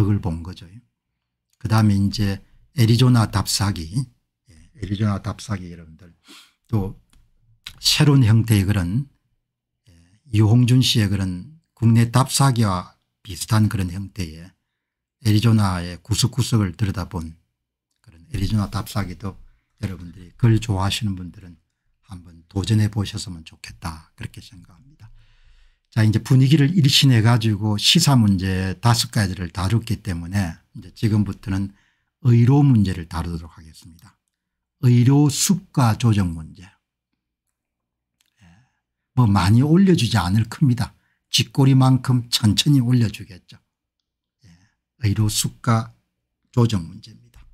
덕을 본 거죠. 그 다음에 이제 애리조나 답사기 예, 애리조나 답사기 여러분들 또 새로운 형태의 그런 예, 유홍준 씨의 그런 국내 답사기와 비슷한 그런 형태의 애리조나의 구석구석을 들여다본 그런 애리조나 답사기도 여러분들이 글 좋아하시는 분들은 한번 도전해 보셨으면 좋겠다 그렇게 생각합니다. 자 이제 분위기를 일신해 가지고 시사 문제 다섯 가지를 다뤘기 때문에 이제 지금부터는 의료 문제를 다루도록 하겠습니다. 의료 수가 조정 문제. 예, 뭐 많이 올려주지 않을 겁니다. 쥐꼬리만큼 천천히 올려주겠죠. 예, 의료 수가 조정 문제입니다.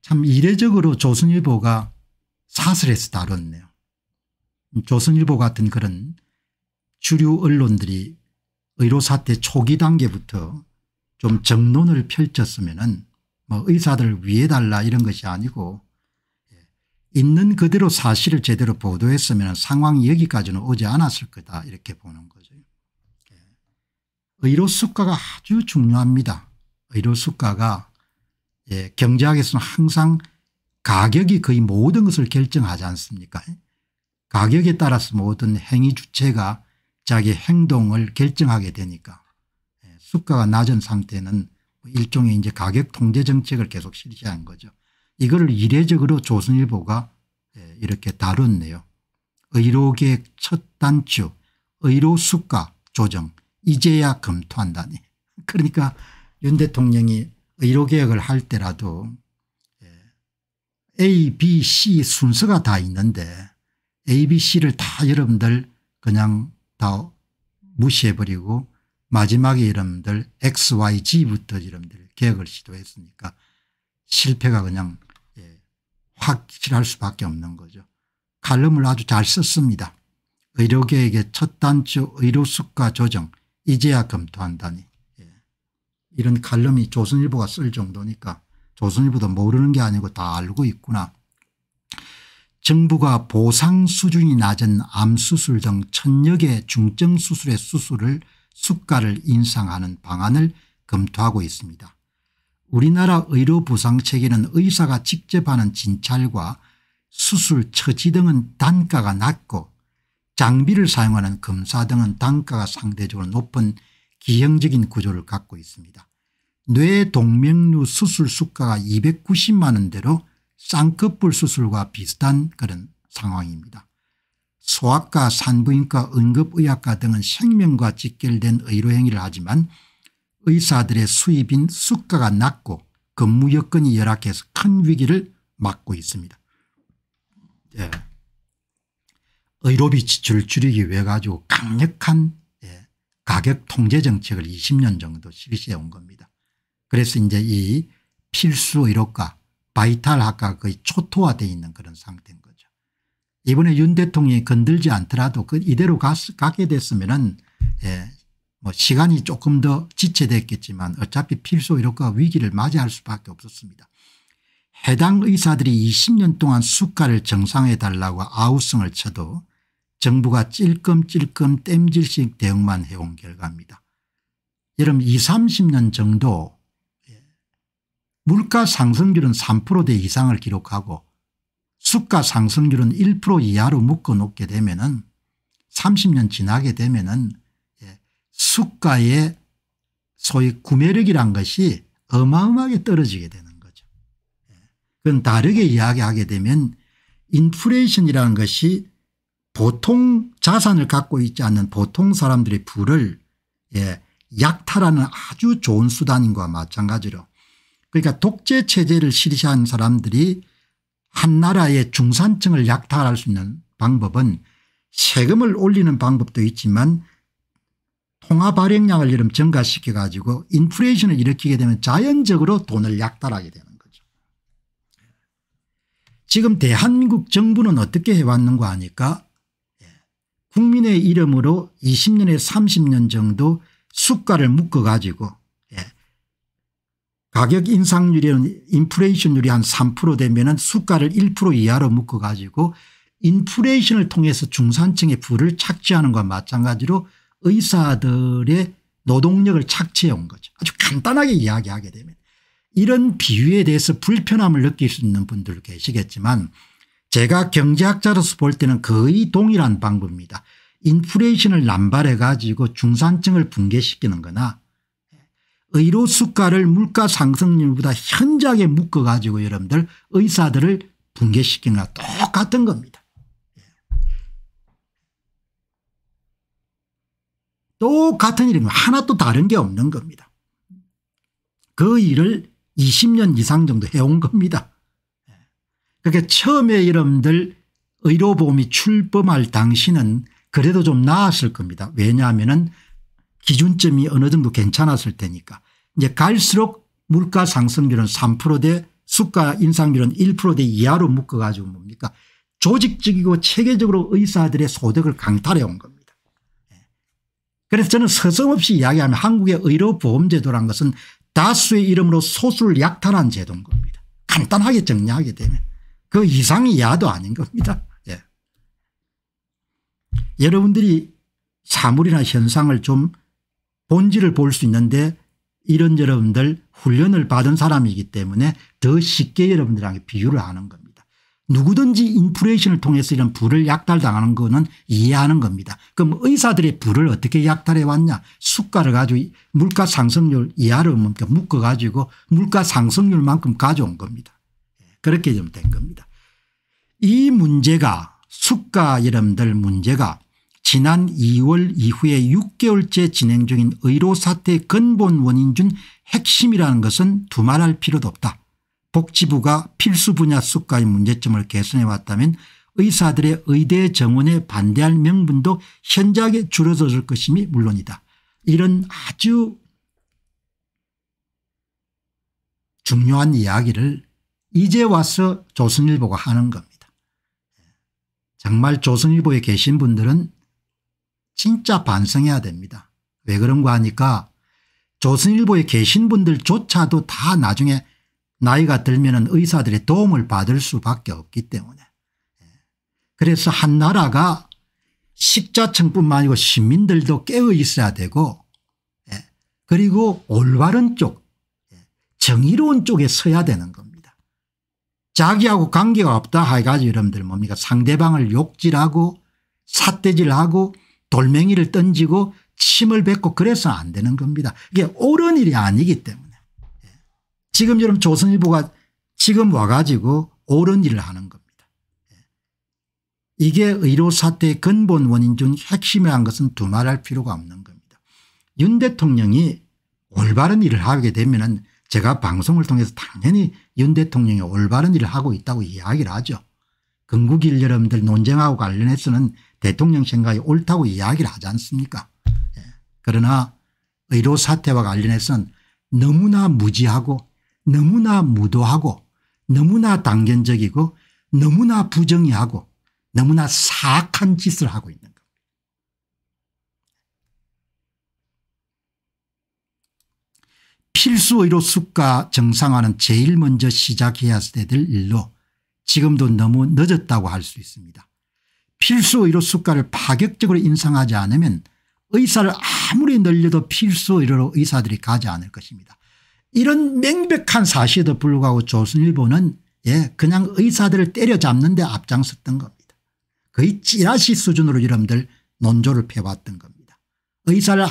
참 이례적으로 조선일보가 사설에서 다뤘네요. 조선일보 같은 그런 주류 언론들이 의료사태 초기 단계부터 좀 정론을 펼쳤으면 은뭐 의사들을 위해달라 이런 것이 아니고 예, 있는 그대로 사실을 제대로 보도했으면 상황이 여기까지는 오지 않았을 거다 이렇게 보는 거죠. 예. 의료 수가가 아주 중요합니다. 의료 수가가 예, 경제학에서는 항상 가격이 거의 모든 것을 결정하지 않습니까 가격에 따라서 모든 행위 주체가 자기 행동을 결정하게 되니까 예, 수가가 낮은 상태는 일종의 이제 가격 통제 정책을 계속 실시한 거죠. 이거를 이례적으로 조선일보가 예, 이렇게 다뤘네요. 의료계첫 단추 의료 수가 조정 이제야 검토한다니 그러니까 윤 대통령이 의료개혁을 할 때라도 예, A, B, C 순서가 다 있는데 A, B, C를 다 여러분들 그냥 다 무시해버리고 마지막에 이름들 XYG부터 이름들 계획을 시도했으니까 실패가 그냥 예, 확실할 수밖에 없는 거죠. 칼럼을 아주 잘 썼습니다. 의료계에게 첫 단추 의료수가 조정 이제야 검토한다니 예. 이런 칼럼이 조선일보가 쓸 정도니까 조선일보도 모르는 게 아니고 다 알고 있구나 정부가 보상 수준이 낮은 암수술 등 천여 개 중증수술의 수술을 수가를 인상하는 방안을 검토하고 있습니다. 우리나라 의료보상체계는 의사가 직접 하는 진찰과 수술 처치 등은 단가가 낮고 장비를 사용하는 검사 등은 단가가 상대적으로 높은 기형적인 구조를 갖고 있습니다. 뇌동맥류 수술 수가가 290만 원대로 쌍꺼풀 수술과 비슷한 그런 상황입니다. 소아과 산부인과 응급의학과 등은 생명과 직결된 의료행위를 하지만 의사들의 수입인 수가가 낮고 근무 여건이 열악해서 큰 위기를 맞고 있습니다. 예. 의료비 지출 줄이기 위해 가지고 강력한 예. 가격 통제 정책을 20년 정도 실시해 온 겁니다. 그래서 이제 이 필수 의료과 바이탈학과 거의 초토화되어 있는 그런 상태인 거죠. 이번에 윤 대통령이 건들지 않더라도 그 이대로 갔, 가게 됐으면은 예, 뭐 시간이 조금 더 지체됐겠지만 어차피 필수 의료과 위기를 맞이할 수밖에 없었습니다. 해당 의사들이 20년 동안 수가를 정상해 달라고 아우성을 쳐도 정부가 찔끔찔끔 땜질식 대응만 해온 결과입니다. 여러분 20, 30년 정도 물가 상승률은 3%대 이상을 기록하고 수가 상승률은 1% 이하로 묶어놓게 되면 은 30년 지나게 되면 은 예, 수가의 소위 구매력이란 것이 어마어마하게 떨어지게 되는 거죠. 예, 그건 다르게 이야기하게 되면 인플레이션이라는 것이 보통 자산을 갖고 있지 않는 보통 사람들의 부를 예, 약탈하는 아주 좋은 수단인과 마찬가지로 그러니까 독재 체제를 실시한 사람들이 한 나라의 중산층을 약탈할 수 있는 방법은 세금을 올리는 방법도 있지만 통화 발행량을 이름 증가시켜 가지고 인플레이션을 일으키게 되면 자연적으로 돈을 약탈하게 되는 거죠. 지금 대한민국 정부는 어떻게 해왔는가 하니까 국민의 이름으로 20년에 30년 정도 숙가를 묶어 가지고 가격 인상률이라 인플레이션율이 한 3% 되면은 수가를 1% 이하로 묶어 가지고 인플레이션을 통해서 중산층의 부를 착취하는 것과 마찬가지로 의사들의 노동력을 착취해 온 거죠. 아주 간단하게 이야기하게 되면 이런 비유에 대해서 불편함을 느낄 수 있는 분들 계시겠지만 제가 경제학자로서 볼 때는 거의 동일한 방법입니다. 인플레이션을 남발해 가지고 중산층을 붕괴시키는 거나 의료 수가를 물가 상승률보다 현저하게 묶어 가지고 여러분들 의사들을 붕괴시킨 거랑 똑같은 겁니다. 똑같은 일입니다. 하나도 다른 게 없는 겁니다. 그 일을 20년 이상 정도 해온 겁니다. 그러니 처음에 여러분들 의료보험이 출범할 당시는 그래도 좀 나았을 겁니다. 왜냐하면 기준점이 어느 정도 괜찮았을 테니까 이제 갈수록 물가 상승률은 3%대 수가 인상률은 1%대 이하로 묶어가지고 뭡니까 조직적이고 체계적으로 의사들의 소득을 강탈해 온 겁니다. 예. 그래서 저는 서슴없이 이야기하면 한국의 의료보험제도란 것은 다수의 이름으로 소수를 약탈한 제도인 겁니다. 간단하게 정리하게 되면 그 이상 이하도 아닌 겁니다. 예. 여러분들이 사물이나 현상을 좀 본질을 볼 수 있는데 이런 여러분들 훈련을 받은 사람이기 때문에 더 쉽게 여러분들에게 비유를 하는 겁니다. 누구든지 인플레이션을 통해서 이런 불을 약탈당하는 거는 이해하는 겁니다. 그럼 의사들의 불을 어떻게 약탈해 왔냐 수가를 가지고 물가 상승률 이하를 묶어 가지고 물가 상승률만큼 가져온 겁니다. 예, 그렇게 좀 된 겁니다. 이 문제가 수가 여러분들 문제가 지난 2월 이후에 6개월째 진행 중인 의료 사태의 근본 원인 중 핵심이라는 것은 두말할 필요도 없다. 복지부가 필수 분야 수가의 문제점을 개선해 왔다면 의사들의 의대 정원에 반대할 명분도 현저하게 줄어들 것임이 물론이다. 이런 아주 중요한 이야기를 이제 와서 조선일보가 하는 겁니다. 정말 조선일보에 계신 분들은 진짜 반성해야 됩니다. 왜 그런가 하니까 조선일보에 계신 분들조차도 다 나중에 나이가 들면 의사들의 도움을 받을 수밖에 없기 때문에 예. 그래서 한 나라가 식자층뿐만 아니고 시민들도 깨어 있어야 되고 예. 그리고 올바른 쪽 예. 정의로운 쪽에 서야 되는 겁니다. 자기하고 관계가 없다 해가지고 여러분들 뭡니까 상대방을 욕질하고 삿대질하고 돌멩이를 던지고 침을 뱉고 그래서 안 되는 겁니다. 이게 옳은 일이 아니기 때문에. 예. 지금처럼 조선일보가 지금 와가지고 옳은 일을 하는 겁니다. 예. 이게 의료 사태의 근본 원인 중 핵심에 한 것은 두 말할 필요가 없는 겁니다. 윤 대통령이 올바른 일을 하게 되면 제가 방송을 통해서 당연히 윤 대통령이 올바른 일을 하고 있다고 이야기를 하죠. 건국일 여러분들 논쟁하고 관련해서는 대통령 생각이 옳다고 이야기를 하지 않습니까 예. 그러나 의료 사태와 관련해서는 너무나 무지하고 너무나 무도하고 너무나 단견적이고 너무나 부정의하고 너무나 사악한 짓을 하고 있는 겁니다. 필수 의료 수가 정상화는 제일 먼저 시작해야 될 일로 지금도 너무 늦었다고 할 수 있습니다. 필수 의료 수가를 파격적으로 인상하지 않으면 의사를 아무리 늘려도 필수 의료로 의사들이 가지 않을 것입니다. 이런 명백한 사실에도 불구하고 조선일보는 예 그냥 의사들을 때려잡는 데 앞장섰던 겁니다. 거의 찌라시 수준으로 여러분들 논조를 펴봤던 겁니다. 의사를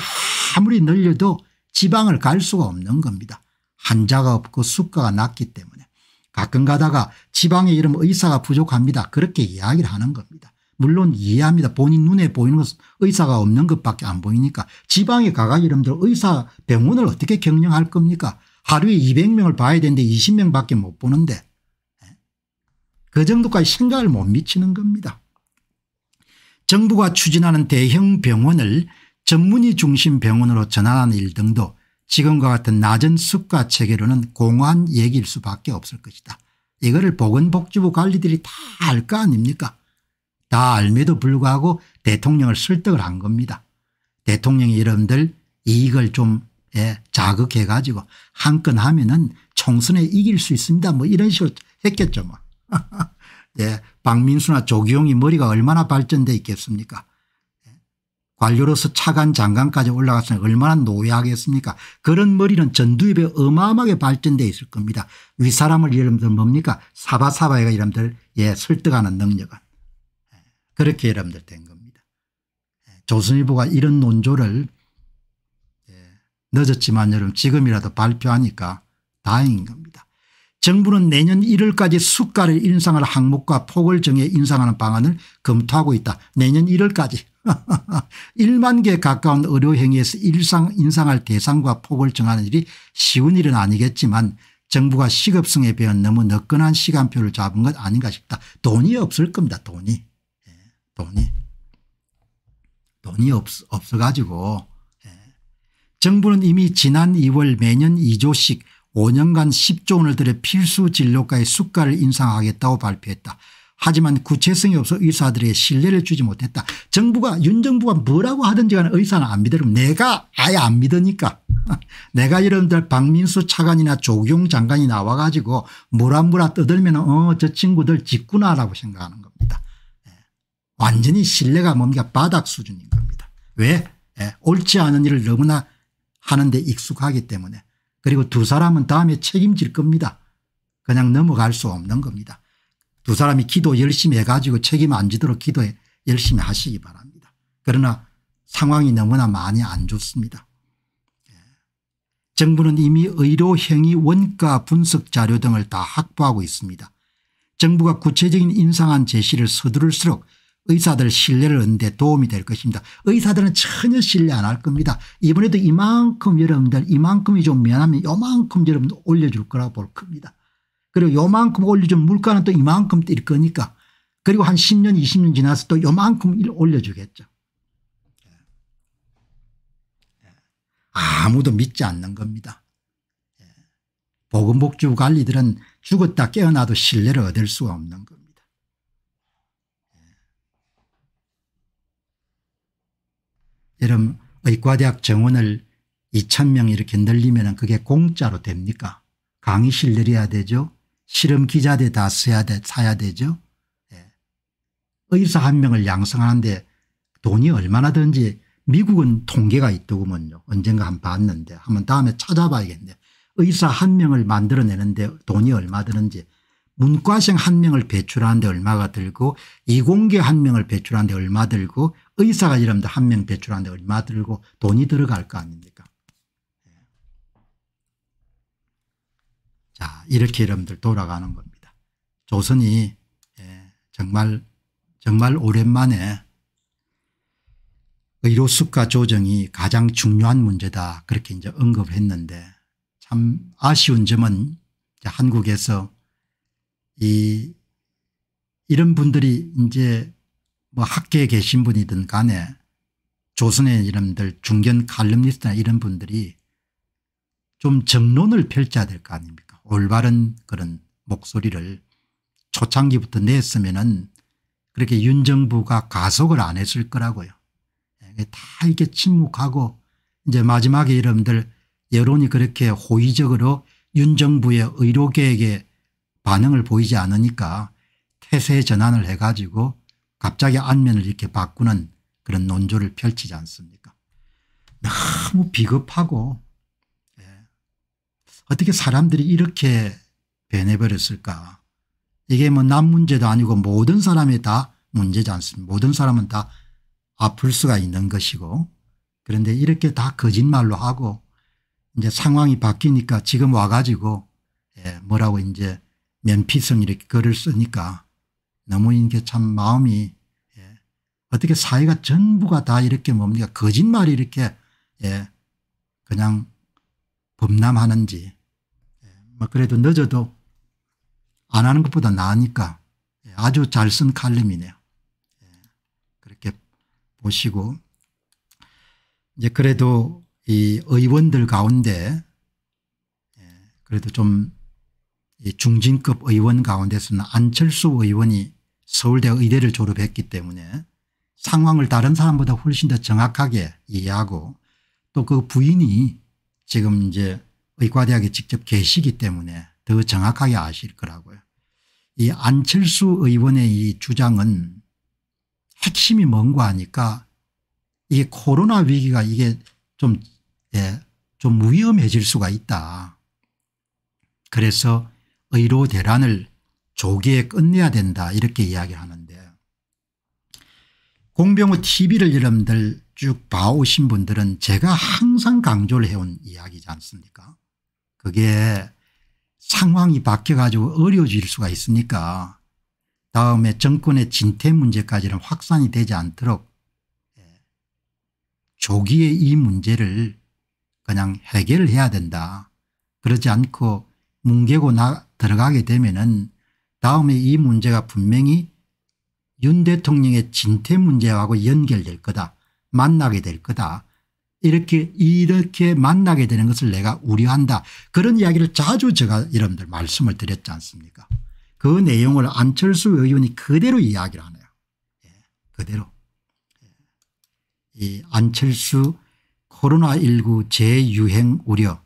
아무리 늘려도 지방을 갈 수가 없는 겁니다. 환자가 없고 수가가 낮기 때문에 가끔 가다가 지방에 이름 의사가 부족합니다. 그렇게 이야기를 하는 겁니다. 물론 이해합니다. 본인 눈에 보이는 것은 의사가 없는 것밖에 안 보이니까 지방의 가각 이름들 의사 병원을 어떻게 경영할 겁니까 하루에 200명을 봐야 되는데 20명밖에 못 보는데 예? 그 정도까지 생각을 못 미치는 겁니다. 정부가 추진하는 대형 병원을 전문의 중심 병원으로 전환하는 일 등도 지금과 같은 낮은 수가 체계로는 공허한 얘기일 수밖에 없을 것이다. 이거를 보건복지부 관리들이 다 알 거 아닙니까 다 알매도 불구하고 대통령을 설득을 한 겁니다. 대통령이 여러분들 이익을 좀 예, 자극해 가지고 한 건 하면은 총선에 이길 수 있습니다. 뭐 이런 식으로 했겠죠 뭐. 예, 박민수나 조기용이 머리가 얼마나 발전돼 있겠습니까 예, 관료로서 차관 장관까지 올라갔으면 얼마나 노예하겠습니까 그런 머리는 전두엽에 어마어마하게 발전돼 있을 겁니다. 위사람을 여러분들 뭡니까 사바사바가 여러분들 예, 설득하는 능력은. 그렇게 여러분들 된 겁니다. 예, 조선일보가 이런 논조를 예, 늦었지만 여러분 지금이라도 발표하니까 다행인 겁니다. 정부는 내년 1월까지 숫가를 인상할 항목과 폭을 정해 인상하는 방안을 검토하고 있다. 내년 1월까지 1만 개 가까운 의료행위에서 일상 인상할 대상과 폭을 정하는 일이 쉬운 일은 아니겠지만 정부가 시급성에 비해 너무 너끈한 시간표를 잡은 것 아닌가 싶다. 돈이 없을 겁니다. 돈이. 돈이. 돈이 없, 없어가지고 예. 정부는 이미 지난 2월 매년 2조씩 5년간 10조 원을 들여 필수 진료가의 수가를 인상하겠다고 발표했다. 하지만 구체성이 없어 의사들의 신뢰를 주지 못했다. 정부가 윤 정부가 뭐라고 하든지 간에 의사는 안 믿으면 내가 아예 안 믿으니까 내가 여러분들 박민수 차관이나 조경 장관이 나와 가지고 뭐라뭐라 떠들면 어저 친구들 짓구나라고 생각하는 겁다 완전히 신뢰가 뭡니까 바닥 수준인 겁니다. 왜? 예, 옳지 않은 일을 너무나 하는데 익숙하기 때문에 그리고 두 사람은 다음에 책임질 겁니다. 그냥 넘어갈 수 없는 겁니다. 두 사람이 기도 열심히 해가지고 책임 안 지도록 기도 열심히 하시기 바랍니다. 그러나 상황이 너무나 많이 안 좋습니다. 예. 정부는 이미 의료행위 원가 분석 자료 등을 다 확보하고 있습니다. 정부가 구체적인 인상안 제시를 서두를수록 의사들 신뢰를 얻는데 도움이 될 것입니다. 의사들은 전혀 신뢰 안 할 겁니다. 이번에도 이만큼 여러분들 이만큼이 좀 미안하면 요만큼 여러분 올려줄 거라고 볼 겁니다. 그리고 요만큼 올려준 물가는 또 이만큼 뛸 거니까 그리고 한 10년 20년 지나서 또 요만큼 올려주겠죠. 아무도 믿지 않는 겁니다. 보건복지부 관리들은 죽었다 깨어나도 신뢰를 얻을 수가 없는 겁니다. 여러분 의과대학 정원을 2천명 이렇게 늘리면 그게 공짜로 됩니까? 강의실 늘려야 되죠. 실험 기자대 다 써야 돼, 사야 되죠. 예. 의사 한 명을 양성하는데 돈이 얼마나 드지 미국은 통계가 있더구먼요. 언젠가 한 봤는데 한번 다음에 찾아봐야겠네 의사 한 명을 만들어내는데 돈이 얼마 드는지 문과생 한 명을 배출하는데 얼마가 들고 이공계 한 명을 배출하는데 얼마 들고 의사가 이러면 한명 배출하는데 얼마 들고 돈이 들어갈 거 아닙니까? 예. 자, 이렇게 여러분들 돌아가는 겁니다. 조선이 예, 정말, 정말 오랜만에 의료수가 조정이 가장 중요한 문제다. 그렇게 이제 언급을 했는데 참 아쉬운 점은 한국에서 이 이런 분들이 이제 뭐 학계에 계신 분이든 간에 조선의 이름들 중견 칼럼니스트나 이런 분들이 좀 정론을 펼쳐야 될 거 아닙니까 올바른 그런 목소리를 초창기부터 냈으면 은 그렇게 윤 정부가 가속을 안 했을 거라고요. 다 이게 침묵하고 이제 마지막에 여러분들 여론이 그렇게 호의적으로 윤 정부의 의료계획에 반응을 보이지 않으니까 태세 전환을 해가지고 갑자기 안면을 이렇게 바꾸는 그런 논조를 펼치지 않습니까 너무 비겁하고 예. 어떻게 사람들이 이렇게 변해버렸을까 이게 뭐 남 문제도 아니고 모든 사람이 다 문제지 않습니까 모든 사람은 다 아플 수가 있는 것이고 그런데 이렇게 다 거짓말로 하고 이제 상황이 바뀌니까 지금 와가지고 예, 뭐라고 이제 면피성 이렇게 글을 쓰니까 너무 이게 참 마음이 예. 어떻게 사회가 전부가 다 이렇게 뭡니까 거짓말이 이렇게 예. 그냥 범람하는지 예, 뭐 그래도 늦어도 안 하는 것보다 나으니까 예, 아주 잘 쓴 칼럼이네요. 예, 그렇게 보시고 이제 그래도 이 의원들 가운데 그래도 좀 중진급 의원 가운데서는 안철수 의원이 서울대 의대를 졸업했기 때문에 상황을 다른 사람보다 훨씬 더 정확하게 이해하고 또 그 부인이 지금 이제 의과대학에 직접 계시기 때문에 더 정확하게 아실 거라고요. 이 안철수 의원의 이 주장은 핵심이 뭔가 하니까 이게 코로나 위기가 이게 좀, 예, 좀 위험해질 수가 있다. 그래서 의료 대란을 조기에 끝내야 된다 이렇게 이야기하는데 를 공병호 tv를 여러분들 쭉 봐오신 분들은 제가 항상 강조를 해온 이야기지 않습니까 그게 상황이 바뀌어 가지고 어려워질 수가 있으니까 다음에 정권의 진퇴 문제까지는 확산이 되지 않도록 예, 조기에 이 문제를 그냥 해결을 해야 된다. 그러지 않고 뭉개고 나 들어가게 되면 은 다음에 이 문제가 분명히 윤 대통령의 진퇴 문제하고 연결될 거다. 만나게 될 거다. 이렇게 이렇게 만나게 되는 것을 내가 우려한다. 그런 이야기를 자주 제가 여러분들 말씀을 드렸지 않습니까 그 내용을 안철수 의원이 그대로 이야기를 하네요. 예, 그대로. 예. 이 안철수 코로나19 재유행 우려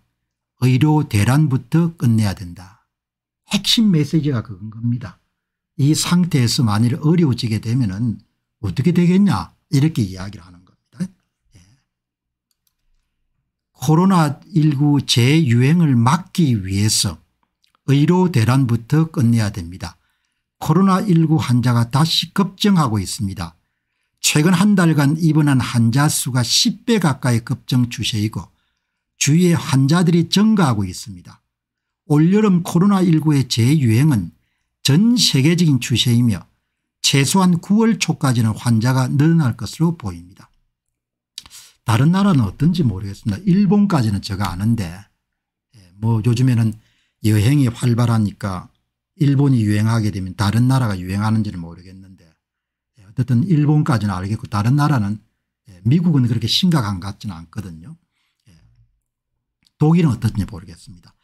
의료 대란부터 끝내야 된다. 핵심 메시지가 그건 겁니다. 이 상태에서 만일 어려워지게 되면 은 어떻게 되겠냐 이렇게 이야기를 하는 겁니다. 예. 코로나19 재유행을 막기 위해서 의료 대란부터 끝내야 됩니다. 코로나19 환자가 다시 급증하고 있습니다. 최근 한 달간 입원한 환자 수가 10배 가까이 급증 추세이고 주위의 환자들이 증가하고 있습니다. 올여름 코로나19의 재유행은 전 세계적인 추세이며 최소한 9월 초까지는 환자가 늘어날 것으로 보입니다. 다른 나라는 어떤지 모르겠습니다. 일본까지는 제가 아는데 예, 뭐 요즘에는 여행이 활발하니까 일본이 유행하게 되면 다른 나라가 유행하는지는 모르겠는데 예, 어쨌든 일본까지는 알겠고 다른 나라는 예, 미국은 그렇게 심각한 것 같지는 않거든요. 독일은 어떤지 모르겠습니다.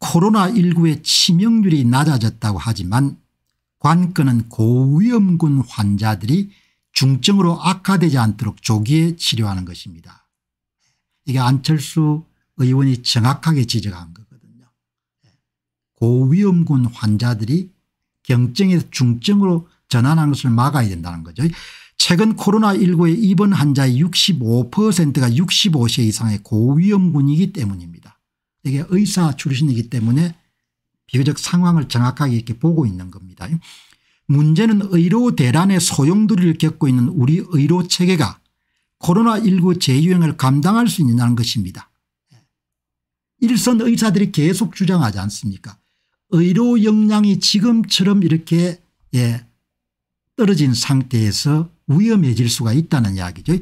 코로나19의 치명률이 낮아졌다고 하지만 관건은 고위험군 환자들이 중증으로 악화되지 않도록 조기에 치료하는 것입니다. 이게 안철수 의원이 정확하게 지적한 거거든요. 고위험군 환자들이 경증에서 중증으로 전환하는 것을 막아야 된다는 거죠. 최근 코로나19의 입원 환자의 65%가 65세 이상의 고위험군이기 때문입니다. 이게 의사 출신이기 때문에 비교적 상황을 정확하게 이렇게 보고 있는 겁니다. 문제는 의료 대란의 소용돌이를 겪고 있는 우리 의료 체계가 코로나19 재유행을 감당할 수있냐는 것입니다. 일선 의사들이 계속 주장하지 않습니까 의료 역량이 지금처럼 이렇게 예, 떨어진 상태에서 위험해질 수가 있다는 이야기죠.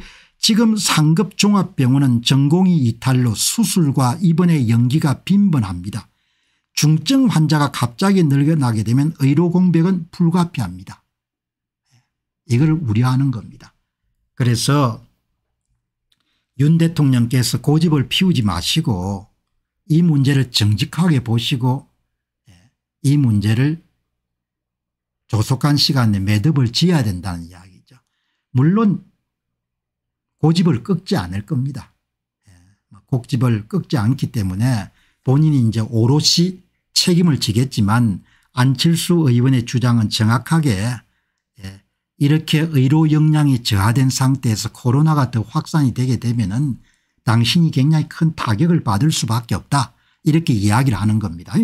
지금 상급종합병원은 전공이 이탈로 수술과 입원의 연기가 빈번합니다. 중증 환자가 갑자기 늘어나게 되면 의료 공백은 불가피합니다. 이걸 우려하는 겁니다. 그래서 윤 대통령께서 고집을 피우지 마시고 이 문제를 정직하게 보시고 이 문제를 조속한 시간에 매듭을 지어야 된다는 이야기죠. 물론 고집을 꺾지 않을 겁니다. 예, 뭐 곡집을 꺾지 않기 때문에 본인이 이제 오롯이 책임을 지겠지만 안칠수 의원의 주장은 정확하게 예, 이렇게 의료 역량이 저하된 상태에서 코로나가 더 확산이 되게 되면 은 당신이 굉장히 큰 타격을 받을 수밖에 없다 이렇게 이야기를 하는 겁니다.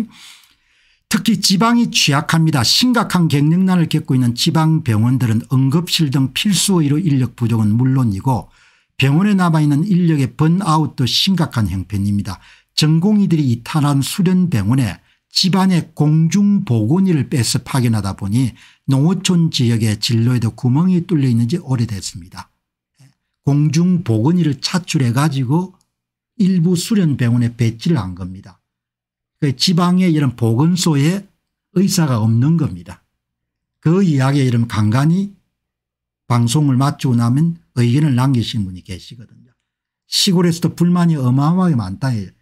특히 지방이 취약합니다. 심각한 경영난을 겪고 있는 지방 병원들은 응급실 등 필수의료 인력 부족은 물론이고 병원에 남아있는 인력의 번아웃도 심각한 형편입니다. 전공의들이 이탈한 수련병원에 집안의 공중보건의를 뺏어 파견하다 보니 농어촌 지역의 진로에도 구멍이 뚫려 있는 지 오래됐습니다. 공중보건의를 차출해 가지고 일부 수련병원에 배치를 한 겁니다. 그 지방의 이런 보건소에 의사가 없는 겁니다. 그 이야기에 이름 간간히 방송을 마치고 나면 의견을 남기신 분이 계시거든요. 시골에서도 불만이 어마어마하게 많다. 예.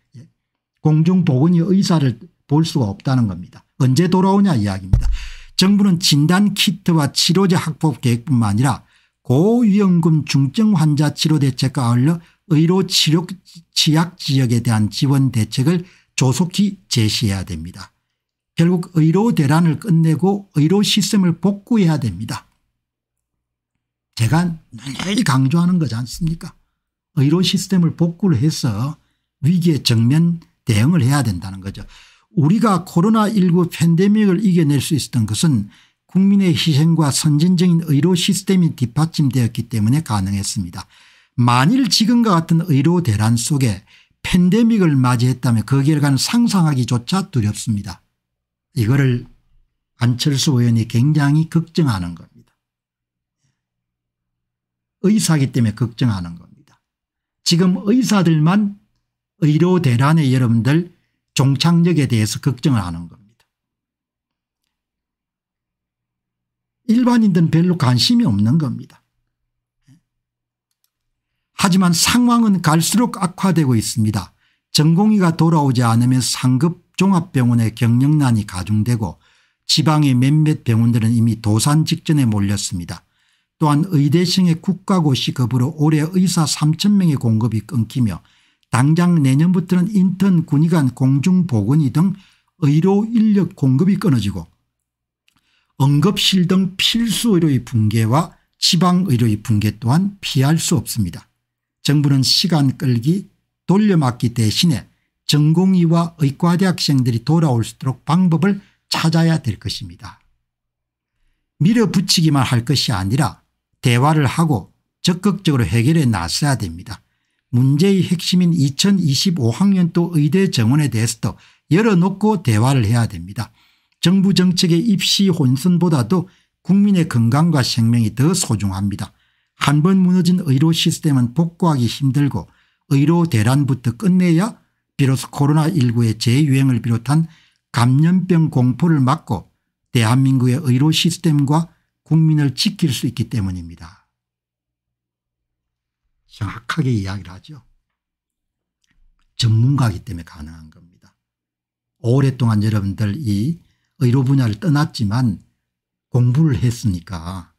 공중보건의 의사를 볼 수가 없다는 겁니다. 언제 돌아오냐 이야기입니다. 정부는 진단키트와 치료제 확보 계획뿐만 아니라 고위험금 중증 환자 치료 대책과 어울려 의료 치료 취약 지역에 대한 지원 대책을 조속히 제시해야 됩니다. 결국 의료 대란을 끝내고 의료 시스템을 복구해야 됩니다. 제가 늘 강조하는 거지 않습니까 의료 뭐 시스템을 복구를 해서 위기에 정면 대응을 해야 된다는 거죠. 우리가 코로나19 팬데믹을 이겨낼 수 있었던 것은 국민의 희생과 선진적인 의료 시스템이 뒷받침되었기 때문에 가능했습니다. 만일 지금과 같은 의료 대란 속에 팬데믹을 맞이했다면 그 결과는 상상하기조차 두렵습니다. 이거를 안철수 의원이 굉장히 걱정하는 것. 의사기 때문에 걱정하는 겁니다. 지금 의사들만 의료 대란에 여러분들 종착역에 대해서 걱정을 하는 겁니다. 일반인들은 별로 관심이 없는 겁니다. 하지만 상황은 갈수록 악화되고 있습니다. 전공의가 돌아오지 않으면 상급 종합병원의 경영난이 가중되고 지방의 몇몇 병원들은 이미 도산 직전에 몰렸습니다. 또한 의대생의 국가고시 급으로 올해 의사 3천 명의 공급이 끊기며 당장 내년부터는 인턴 군의관 공중보건이 등 의료 인력 공급이 끊어지고 응급실 등 필수 의료의 붕괴와 지방의료의 붕괴 또한 피할 수 없습니다. 정부는 시간 끌기 돌려막기 대신에 전공의와 의과대학생들이 돌아올 수 있도록 방법을 찾아야 될 것입니다. 밀어붙이기만 할 것이 아니라 대화를 하고 적극적으로 해결해 나서야 됩니다. 문제의 핵심인 2025학년도 의대 정원에 대해서도 열어놓고 대화를 해야 됩니다. 정부 정책의 입시 혼선보다도 국민의 건강과 생명이 더 소중합니다. 한 번 무너진 의료 시스템은 복구하기 힘들고 의료 대란부터 끝내야 비로소 코로나19의 재유행을 비롯한 감염병 공포를 막고 대한민국의 의료 시스템과 국민을 지킬 수 있기 때문입니다. 정확하게 이야기를 하죠. 전문가이기 때문에 가능한 겁니다. 오랫동안 여러분들 이 의료 분야를 떠났지만 공부를 했으니까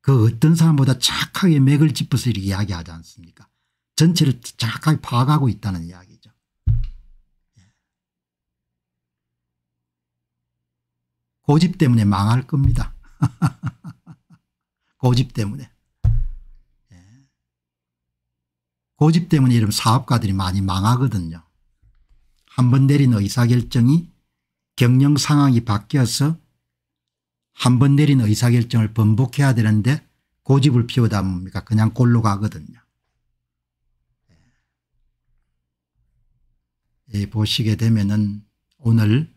그 어떤 사람보다 착하게 맥을 짚어서 이렇게 이야기하지 않습니까 전체를 정하게 파악하고 있다는 이야기죠. 고집 때문에 망할 겁니다. 고집 때문에. 예. 고집 때문에 이런 사업가들이 많이 망하거든요. 한 번 내린 의사결정이 경영 상황이 바뀌어서 한 번 내린 의사결정을 번복해야 되는데 고집을 피우다 뭡니까 그냥 골로 가거든요. 예, 예 보시게 되면은 오늘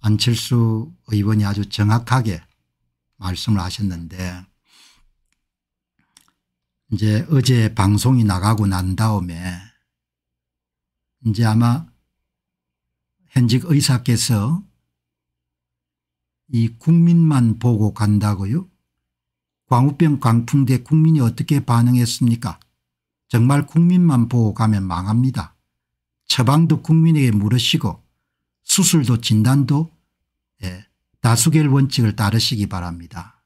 안철수 의원이 아주 정확하게 말씀을 하셨는데 이제 어제 방송이 나가고 난 다음에 이제 아마 현직 의사께서 이 국민만 보고 간다고요? 광우병 광풍대 국민이 어떻게 반응했습니까? 정말 국민만 보고 가면 망합니다. 처방도 국민에게 물으시고 수술도 진단도 예, 다수결 원칙을 따르시기 바랍니다.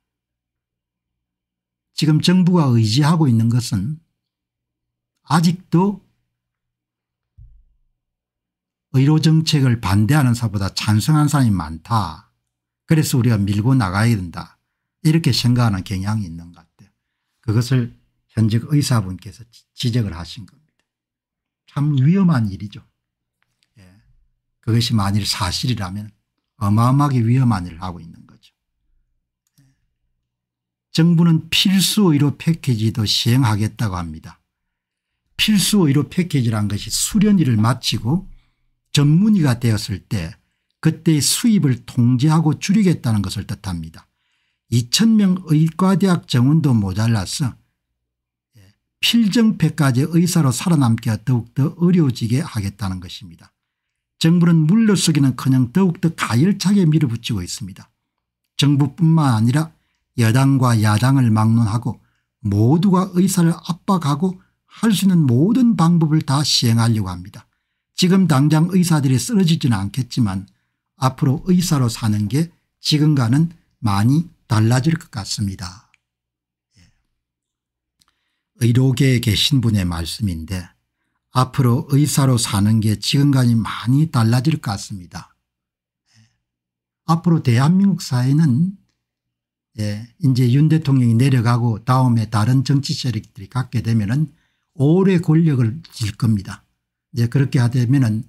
지금 정부가 의지하고 있는 것은 아직도 의료정책을 반대하는 사보다 찬성한 사람이 많다. 그래서 우리가 밀고 나가야 된다. 이렇게 생각하는 경향이 있는 것 같아요. 그것을 현직 의사분께서 지적을 하신 겁니다. 참 위험한 일이죠. 예. 그것이 만일 사실이라면 어마어마하게 위험한 일을 하고 있는 거죠. 정부는 필수 의료 패키지도 시행하겠다고 합니다. 필수 의료 패키지란 것이 수련일을 마치고 전문의가 되었을 때 그때의 수입을 통제하고 줄이겠다는 것을 뜻합니다. 2,000명 의과대학 정원도 모자라서 필정패까지 의사로 살아남기가 더욱더 어려워지게 하겠다는 것입니다. 정부는 물러서기는커녕 더욱더 가열차게 밀어붙이고 있습니다. 정부뿐만 아니라 여당과 야당을 막론하고 모두가 의사를 압박하고 할 수 있는 모든 방법을 다 시행하려고 합니다. 지금 당장 의사들이 쓰러지지는 않겠지만 앞으로 의사로 사는 게 지금과는 많이 달라질 것 같습니다. 예. 의료계에 계신 분의 말씀인데 앞으로 의사로 사는 게 지금과는 많이 달라질 것 같습니다. 앞으로 대한민국 사회는 예, 이제 윤 대통령이 내려가고 다음에 다른 정치 세력들이 갖게 되면 은 오래 권력을 질 겁니다. 이제 그렇게 하되면은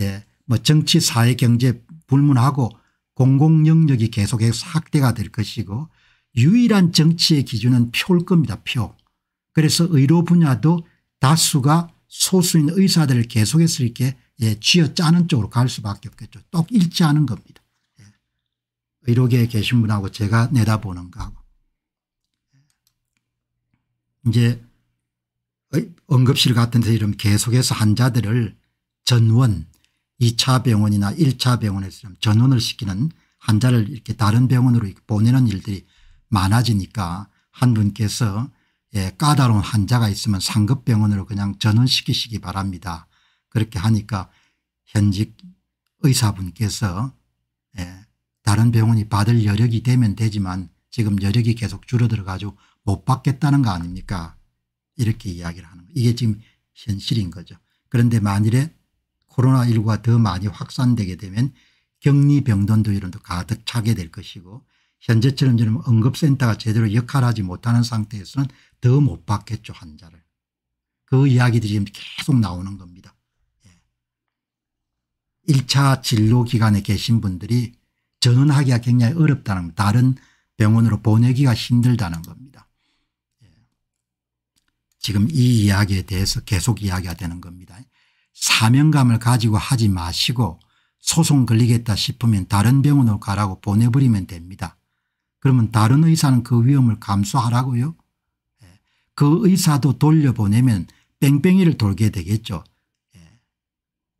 예, 뭐 정치 사회 경제 불문하고 공공 영역이 계속해서 확대가 될 것이고 유일한 정치의 기준은 표일 겁니다. 표. 그래서 의료 분야도 다수가 소수인 의사들을 계속해서 이렇게 예, 쥐어짜는 쪽으로 갈 수밖에 없겠죠. 똑 일치하는 겁니다. 예. 의료계에 계신 분하고 제가 내다보는 거하고. 예. 이제 응급실 같은 데서 이런 계속해서 환자들을 전원 2차 병원이나 1차 병원에서 전원을 시키는 환자를 이렇게 다른 병원으로 보내는 일들이 많아지니까 한 분께서 예, 까다로운 환자가 있으면 상급병원으로 그냥 전원시키시기 바랍니다. 그렇게 하니까 현직 의사분께서 예, 다른 병원이 받을 여력이 되면 되지만 지금 여력이 계속 줄어들어 가지고 못 받겠다는 거 아닙니까 이렇게 이야기를 하는 거 이게 지금 현실인 거죠. 그런데 만일에 코로나19가 더 많이 확산되게 되면 격리병동도 이런도 가득 차게 될 것이고 현재처럼 저는 응급센터가 제대로 역할하지 못하는 상태에서는 더 못 받겠죠 환자를. 그 이야기들이 지금 계속 나오는 겁니다. 1차 예. 진료기관에 계신 분들이 전원하기가 굉장히 어렵다는 다른 병원으로 보내기가 힘들다는 겁니다. 예. 지금 이 이야기에 대해서 계속 이야기가 되는 겁니다. 사명감을 가지고 하지 마시고 소송 걸리겠다 싶으면 다른 병원으로 가라고 보내버리면 됩니다. 그러면 다른 의사는 그 위험을 감수하라고요. 예. 그 의사도 돌려보내면 뺑뺑이를 돌게 되겠죠. 예.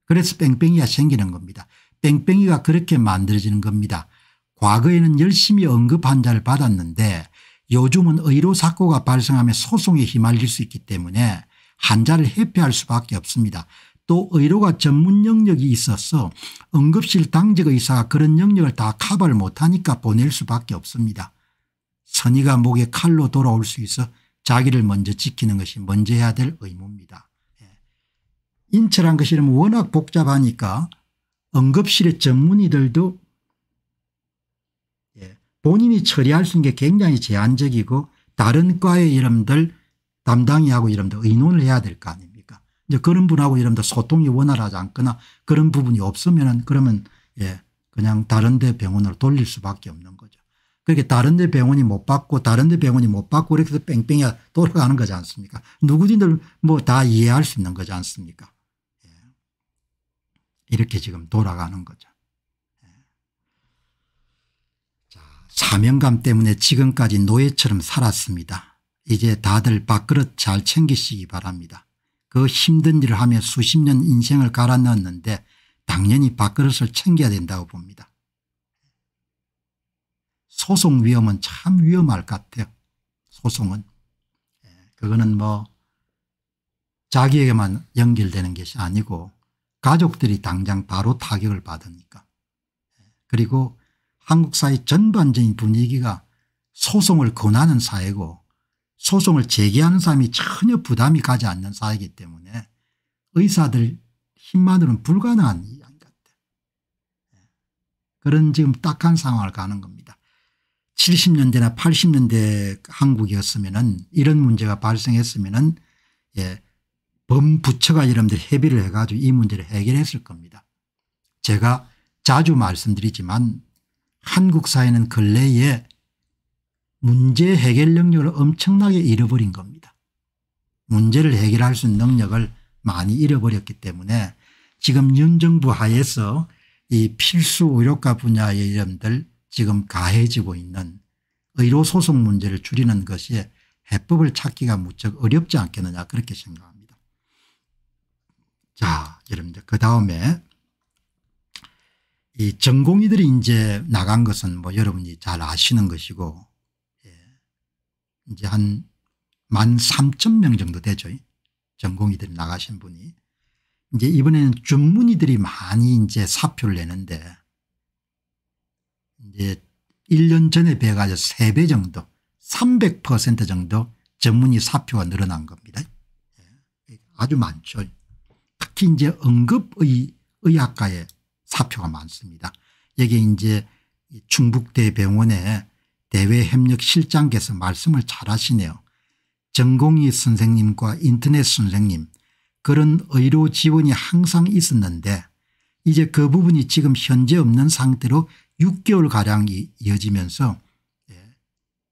그래서 뺑뺑이가 생기는 겁니다. 뺑뺑이가 그렇게 만들어지는 겁니다. 과거에는 열심히 응급 환자를 받았는데 요즘은 의료 사고가 발생하며 소송에 휘말릴 수 있기 때문에 환자를 회피할 수밖에 없습니다. 또 의료가 전문 영역이 있어서 응급실 당직 의사가 그런 영역을 다 커버를 못하니까 보낼 수밖에 없습니다. 선의가 목에 칼로 돌아올 수 있어 자기를 먼저 지키는 것이 먼저 해야 될 의무입니다. 예. 인체란 것이 워낙 복잡하니까 응급실의 전문의들도 예, 본인이 처리할 수 있는 게 굉장히 제한적이고 다른 과의 이름들 담당이 하고 이름들 의논을 해야 될 거 아닙니까 이제 그런 분하고 이러면 소통이 원활하지 않거나 그런 부분이 없으면 그러면 예, 그냥 다른 데 병원으로 돌릴 수밖에 없는 거죠. 그렇게 그러니까 다른 데 병원이 못 받고 다른 데 병원이 못 받고 이렇게 해서 뺑뺑이 돌아가는 거지 않습니까? 누구든들 뭐다 이해할 수 있는 거지 않습니까? 예. 이렇게 지금 돌아가는 거죠. 예. 자, 사명감 때문에 지금까지 노예처럼 살았습니다. 이제 다들 밥그릇 잘 챙기시기 바랍니다. 그 힘든 일을 하며 수십 년 인생을 갈아 넣었는데 당연히 밥그릇을 챙겨야 된다고 봅니다. 소송 위험은 참 위험할 것 같아요. 소송은. 예, 그거는 뭐 자기에게만 연결되는 것이 아니고 가족들이 당장 바로 타격을 받으니까. 예, 그리고 한국 사회 전반적인 분위기가 소송을 권하는 사회고 소송을 제기하는 사람이 전혀 부담이 가지 않는 사회이기 때문에 의사들 힘만으로는 불가능한 이야기 같아요. 예. 그런 지금 딱한 상황을 가는 겁니다. 70년대나 80년대 한국이었으면 은 이런 문제가 발생했으면 은 예, 범부처가 여러분들 협의를 해가지고 이 문제를 해결했을 겁니다. 제가 자주 말씀드리지만 한국 사회는 근래에 문제 해결 능력을 엄청나게 잃어버린 겁니다. 문제를 해결할 수 있는 능력을 많이 잃어버렸기 때문에 지금 윤 정부 하에서 이 필수 의료과 분야의 이름들 지금 가해지고 있는 의료 소송 문제를 줄이는 것이 해법을 찾기가 무척 어렵지 않겠느냐 그렇게 생각합니다. 자 여러분들 그 다음에 이 전공의들이 이제 나간 것은 뭐 여러분이 잘 아시는 것이고 이제 한 만 삼천 명 정도 되죠. 전공이들이 나가신 분이. 이제 이번에는 준문의들이 많이 이제 사표를 내는데 이제 1년 전에 비해 가지고 3배 정도 300% 정도 전문의 사표가 늘어난 겁니다. 예. 아주 많죠. 특히 이제 응급의 의학과에 사표가 많습니다. 여기 이제 충북대 병원에 대외협력실장께서 말씀을 잘하시네요. 전공의 선생님과 인터넷 선생님 그런 의료 지원이 항상 있었는데 이제 그 부분이 지금 현재 없는 상태로 6개월가량이 이어지면서 예,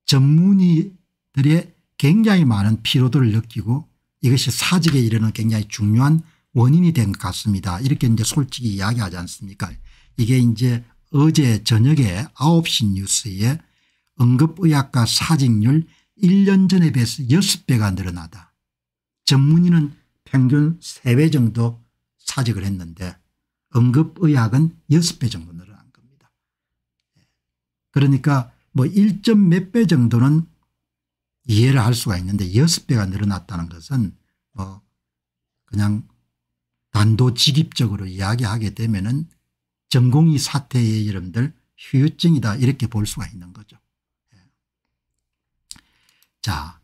전문의들의 굉장히 많은 피로도를 느끼고 이것이 사직에 이르는 굉장히 중요한 원인이 된 것 같습니다. 이렇게 이제 솔직히 이야기하지 않습니까 이게 이제 어제 저녁에 9시 뉴스에 응급의학과 사직률 1년 전에 비해서 6배가 늘어나다. 전문의는 평균 3배 정도 사직을 했는데 응급의학은 6배 정도 늘어난 겁니다. 그러니까 뭐 1. 몇배 정도는 이해를 할 수가 있는데 6배가 늘어났다는 것은 뭐 그냥 단도직입적으로 이야기하게 되면 은 전공의 사태의 여러분들 휴유증이다 이렇게 볼 수가 있는 거죠. 자,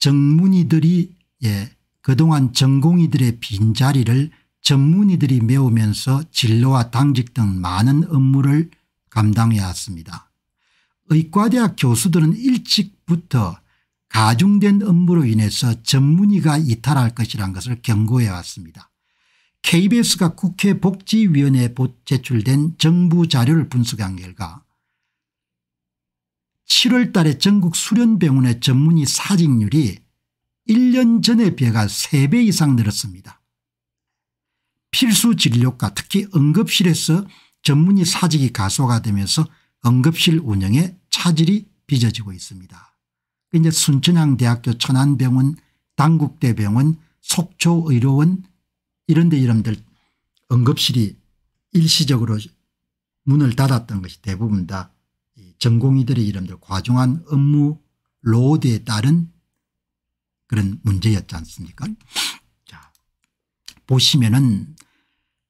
정문이들이 예, 그동안 전공이들의 빈자리를 전문이들이 메우면서 진로와 당직 등 많은 업무를 감당해 왔습니다. 의과대학 교수들은 일찍부터 가중된 업무로 인해서 전문의가 이탈할 것이란 것을 경고해 왔습니다. KBS가 국회 복지위원회에 제출된 정부 자료를 분석한 결과 7월 달에 전국 수련병원의 전문의 사직률이 1년 전에 비해가 3배 이상 늘었습니다. 필수 진료과 특히 응급실에서 전문의 사직이 가소가 되면서 응급실 운영에 차질이 빚어지고 있습니다. 그 이제 순천향대학교 천안병원 당국대병원 속초의료원 이런 데 이름들 응급실이 일시적으로 문을 닫았던 것이 대부분 다 전공의들의 이름들 과중한 업무 로드에 따른 그런 문제였지 않습니까 자 보시면은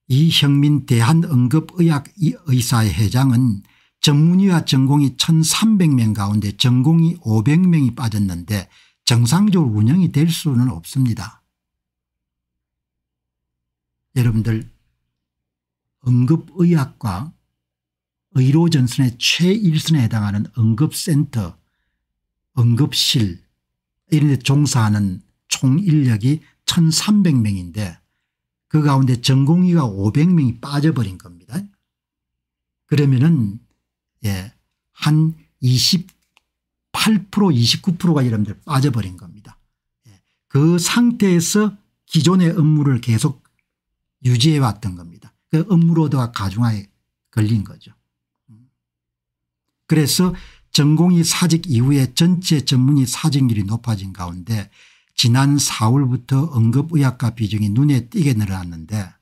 이형민 대한응급의학의사회 회장은 전문의와 전공이 1300명 가운데 전공이 500명이 빠졌는데 정상적으로 운영이 될 수는 없습니다. 여러분들 응급의학과 의료전선의 최일선에 해당하는 응급센터 응급실 이런 데 종사하는 총 인력이 1300명인데 그 가운데 전공의가 500명이 빠져버린 겁니다. 그러면은 예, 한28% 29%가 여러분들 빠져버린 겁니다. 예, 그 상태에서 기존의 업무를 계속 유지해왔던 겁니다. 그 업무로드가 가중하에 걸린 거죠. 그래서 전공이 사직 이후에 전체 전문의 사직률이 높아진 가운데 지난 4월부터 응급의학과 비중이 눈에 띄게 늘어났는데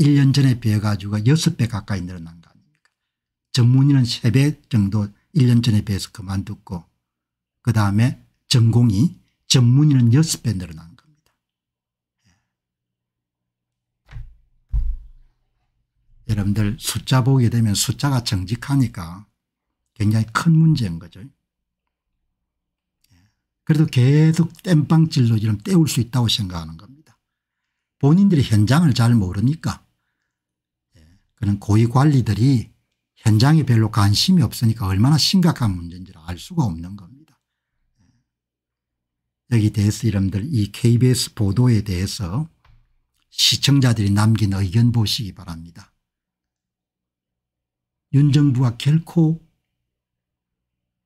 1년 예, 전에 비해 가지고 6배 가까이 늘어난 거 아닙니까 전문의는 3배 정도 1년 전에 비해서 그만뒀고 그다음에 전공이 전문의는 6배 늘어난 겁니다. 예. 여러분들 숫자 보게 되면 숫자가 정직하니까 굉장히 큰 문제인 거죠. 예. 그래도 계속 땜빵질로 지금 때울 수 있다고 생각하는 겁니다. 본인들이 현장을 잘 모르니까 예. 그런 고위관리들이 현장에 별로 관심이 없으니까 얼마나 심각한 문제인지를 알 수가 없는 겁니다. 예. 여기 대해서 여러분들 이 KBS 보도에 대해서 시청자들이 남긴 의견 보시기 바랍니다. 윤 정부가 결코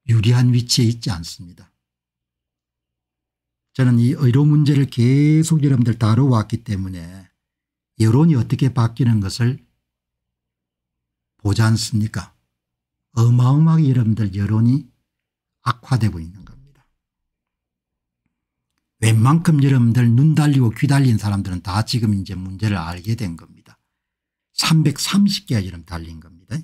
유리한 위치에 있지 않습니다. 저는 이 의료 문제를 계속 여러분들 다뤄왔기 때문에 여론이 어떻게 바뀌는 것을 보지 않습니까 어마어마하게 여러분들 여론이 악화되고 있는 겁니다. 웬만큼 여러분들 눈 달리고 귀 달린 사람들은 다 지금 이제 문제를 알게 된 겁니다. 330개가 여러분 달린 겁니다.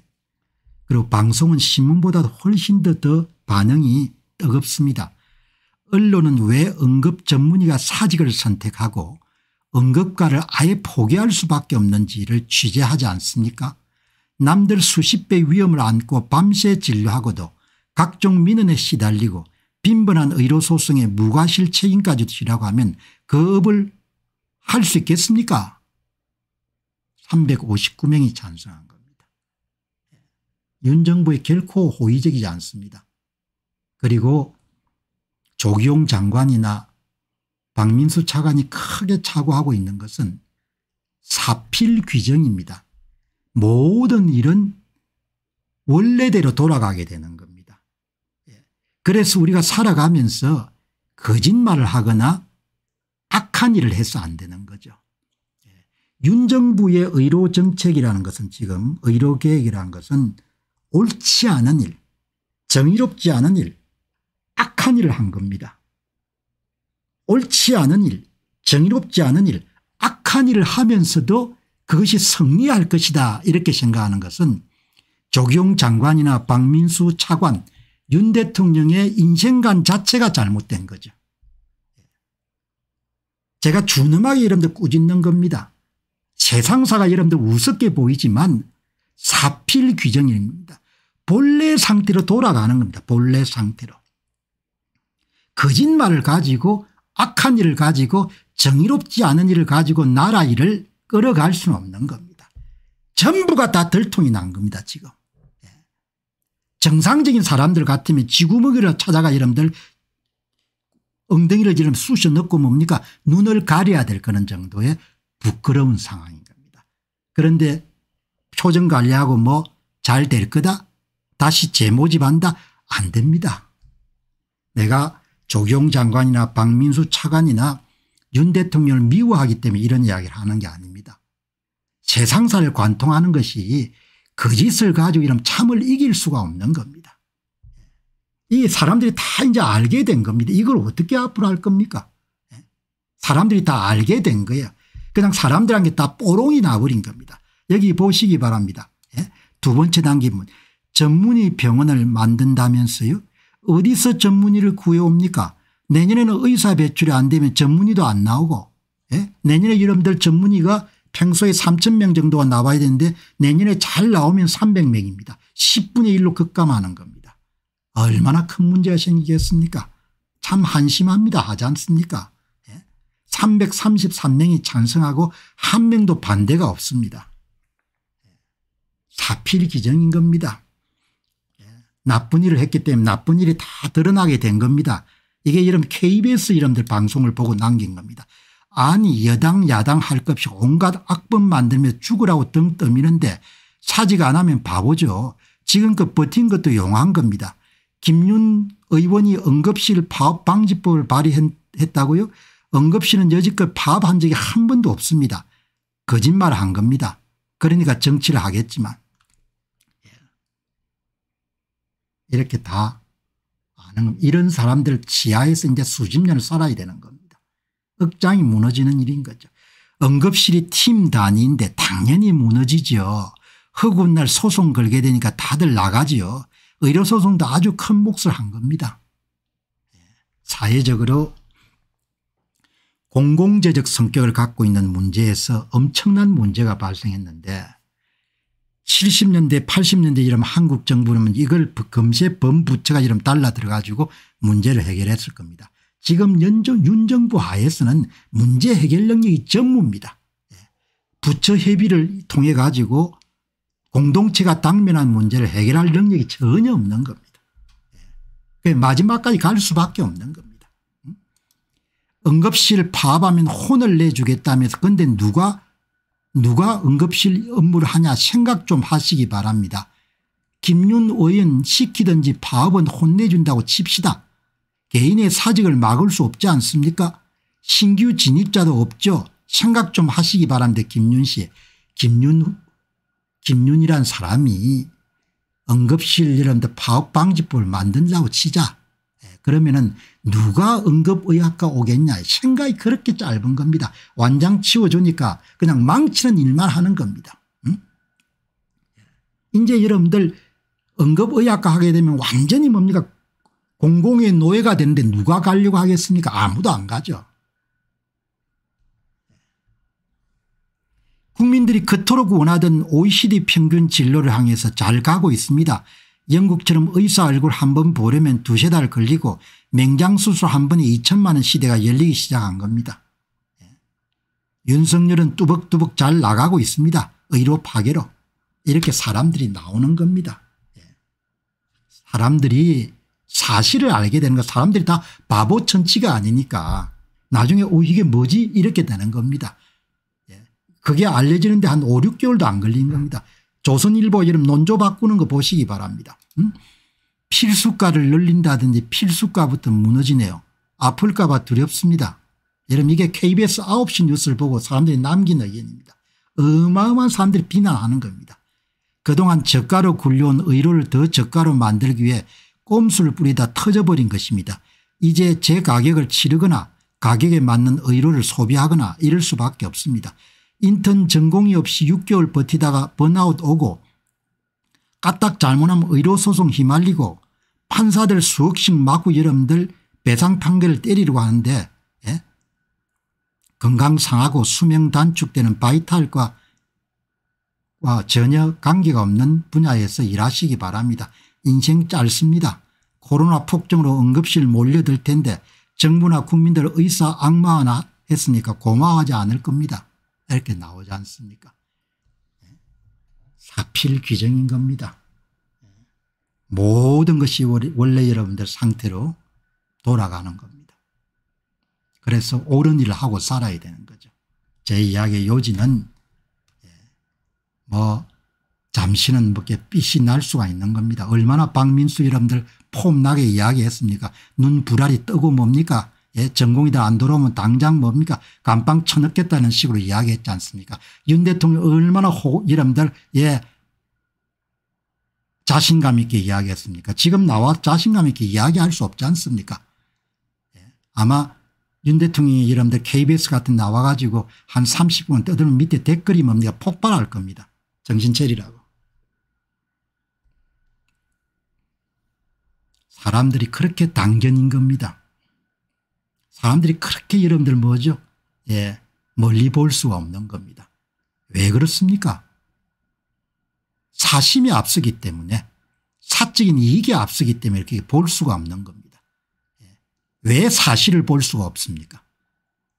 그리고 방송은 신문보다 훨씬 더, 더 반응이 뜨겁습니다. 언론은 왜 응급 전문의가 사직을 선택하고 응급과를 아예 포기할 수밖에 없는지를 취재하지 않습니까 남들 수십 배 위험을 안고 밤새 진료하고도 각종 민원에 시달리고 빈번한 의료소송에 무과실 책임까지 지라고 하면 그 업을 할 수 있겠습니까 359명이 찬성한 겁니다. 예. 윤 정부에 결코 호의적이지 않습니다. 그리고 조기용 장관이나 박민수 차관이 크게 착오하고 있는 것은 사필 규정입니다. 모든 일은 원래대로 돌아가게 되는 겁니다. 예. 그래서 우리가 살아가면서 거짓말을 하거나 악한 일을 해서 안 되는 거죠. 예. 윤 정부의 의료 정책이라는 것은 지금 의료 계획이라는 것은 옳지 않은 일, 정의롭지 않은 일, 악한 일을 한 겁니다. 옳지 않은 일 정의롭지 않은 일 악한 일을 하면서도 그것이 승리할 것이다 이렇게 생각하는 것은 조경 장관이나 박민수 차관 윤 대통령의 인생관 자체가 잘못된 거죠. 제가 준엄하게 여러분들 꾸짖는 겁니다. 세상사가 여러분들 우습게 보이지만 사필 규정입니다. 본래 상태로 돌아가는 겁니다. 본래 상태로. 거짓말을 가지고 악한 일을 가지고 정의롭지 않은 일을 가지고 나라 일을 끌어갈 수는 없는 겁니다. 전부가 다 들통이 난 겁니다 지금. 예. 정상적인 사람들 같으면 지구먹이를 찾아가 여러분들 엉덩이를 지금 쑤셔 넣고 뭡니까 눈을 가려야 될 그런 정도의 부끄러운 상황인 겁니다. 그런데 표정 관리하고 뭐 잘 될 거다 다시 재모집한다 안 됩니다. 내가 조경 장관이나 박민수 차관이나 윤 대통령을 미워하기 때문에 이런 이야기를 하는 게 아닙니다. 세상사를 관통하는 것이 거짓을 가지고 이런 참을 이길 수가 없는 겁니다. 이 사람들이 다 이제 알게 된 겁니다. 이걸 어떻게 앞으로 할 겁니까? 예? 사람들이 다 알게 된 거예요. 그냥 사람들한테 다 뽀롱이 나버린 겁니다. 여기 보시기 바랍니다. 예? 두 번째 단계문 전문의 병원을 만든다면서요. 어디서 전문의를 구해옵니까 내년에는 의사 배출이 안 되면 전문의도 안 나오고 예? 내년에 여러분들 전문의가 평소에 3천 명 정도가 나와야 되는데 내년에 잘 나오면 300명입니다. 10분의 1로 급감하는 겁니다. 얼마나 큰 문제가 생기겠습니까 참 한심합니다 하지 않습니까 333명이 예? 찬성하고 한 명도 반대가 없습니다. 예. 사필 기정인 겁니다. 나쁜 일을 했기 때문에 나쁜 일이 다 드러나게 된 겁니다. 이게 이런 KBS 이름들 방송을 보고 남긴 겁니다. 아니 여당 야당 할 것 없이 온갖 악법 만들며 죽으라고 등 떠미는데 차가안 하면 바보죠. 지금껏 그 버틴 것도 용한 겁니다. 김윤 의원이 응급실 파업 방지법을 발의했다고요. 응급실은 여지껏 파업한 적이 한 번도 없습니다. 거짓말 한 겁니다. 그러니까 정치를 하겠지만. 이렇게 다 아는 겁니다. 이런 사람들 지하에서 이제 수십 년을 살아야 되는 겁니다. 억장이 무너지는 일인 거죠. 응급실이 팀 단위인데 당연히 무너지죠. 허구날 소송 걸게 되니까 다들 나가지요. 의료소송도 아주 큰 몫을 한 겁니다. 예. 사회적으로 공공재적 성격을 갖고 있는 문제에서 엄청난 문제가 발생했는데 70년대 80년대 이런 한국 정부는 이걸 금세범 부처가 이름 달라들어 가지고 문제를 해결했을 겁니다. 지금 연정, 윤정부 하에서는 문제 해결 능력이 전무입니다. 예. 부처 협의를 통해 가지고 공동체가 당면한 문제를 해결할 능력이 전혀 없는 겁니다. 예. 마지막까지 갈 수밖에 없는 겁니다. 응급실 파업하면 혼을 내주겠다면서 근데 누가 누가 응급실 업무를 하냐 생각 좀 하시기 바랍니다. 김윤 의원 시키든지 파업은 혼내준다고 칩시다. 개인의 사직을 막을 수 없지 않습니까 신규 진입자도 없죠. 생각 좀 하시기 바랍니다. 김윤 씨. 김윤 김윤이란 사람이 응급실 이런 데 파업 방지법을 만든다고 치자. 그러면은 누가 응급의학과 오겠냐 생각이 그렇게 짧은 겁니다. 완장 치워주니까 그냥 망치는 일만 하는 겁니다. 응? 이제 여러분들 응급의학과 하게 되면 완전히 뭡니까 공공의 노예가 되는데 누가 가려고 하겠습니까 아무도 안 가죠. 국민들이 그토록 원하던 OECD 평균 진로를 향해서 잘 가고 있습니다. 영국처럼 의사 얼굴 한 번 보려면 두세 달 걸리고 맹장수술 한 번에 2천만 원 시대가 열리기 시작한 겁니다. 예. 윤석열은 뚜벅뚜벅 잘 나가고 있습니다. 의료 파괴로. 이렇게 사람들이 나오는 겁니다. 예. 사람들이 사실을 알게 되는 거 사람들이 다 바보 천치가 아니니까 나중에 오 이게 뭐지 이렇게 되는 겁니다. 예. 그게 알려지는데 한 5, 6개월도 안 걸린 겁니다. 조선일보 이름 논조 바꾸는 거 보시기 바랍니다. 응? 필수가를 늘린다든지 필수가부터 무너지네요. 아플까 봐 두렵습니다. 여러분 이게 KBS 9시 뉴스를 보고 사람들이 남긴 의견입니다. 어마어마한 사람들이 비난하는 겁니다. 그동안 저가로 굴려온 의료를 더 저가로 만들기 위해 꼼수를 뿌리다 터져버린 것입니다. 이제 제 가격을 치르거나 가격에 맞는 의료를 소비하거나 이럴 수밖에 없습니다. 인턴 전공이 없이 6개월 버티다가 번아웃 오고 까딱 잘못하면 의료소송 휘말리고 판사들 수억씩 맞고 여러분들 배상 판결을 때리려고 하는데 예? 건강 상하고 수명 단축되는 바이탈과 전혀 관계가 없는 분야에서 일하시기 바랍니다. 인생 짧습니다. 코로나 폭증으로 응급실 몰려들 텐데 정부나 국민들 의사 악마나 하 했으니까 고마워하지 않을 겁니다. 이렇게 나오지 않습니까? 예. 사필 규정인 겁니다. 예. 모든 것이 원래 여러분들 상태로 돌아가는 겁니다. 그래서 옳은 일을 하고 살아야 되는 거죠. 제 이야기의 요지는 예. 뭐 잠시는 이렇게 삐이 날 수가 있는 겁니다. 얼마나 박민수 여러분들 폼나게 이야기했습니까? 눈 불알이 뜨고 뭡니까? 예, 전공이 다안돌아오면 당장 뭡니까 감방 쳐넣겠다는 식으로 이야기했지 않습니까 윤 대통령 얼마나 호, 이름들 예 자신감 있게 이야기했습니까 지금 나와 자신감 있게 이야기할 수 없지 않습니까 예, 아마 윤 대통령이 이름들 KBS 같은 나와 가지고 한 30분 떠들면 밑에 댓글이 뭡니까 폭발할 겁니다 정신 차리라고 사람들이 그렇게 당견인 겁니다 사람들이 그렇게 여러분들 뭐죠? 예, 멀리 볼 수가 없는 겁니다. 왜 그렇습니까? 사심이 앞서기 때문에 사적인 이익이 앞서기 때문에 이렇게 볼 수가 없는 겁니다. 예. 왜 사실을 볼 수가 없습니까?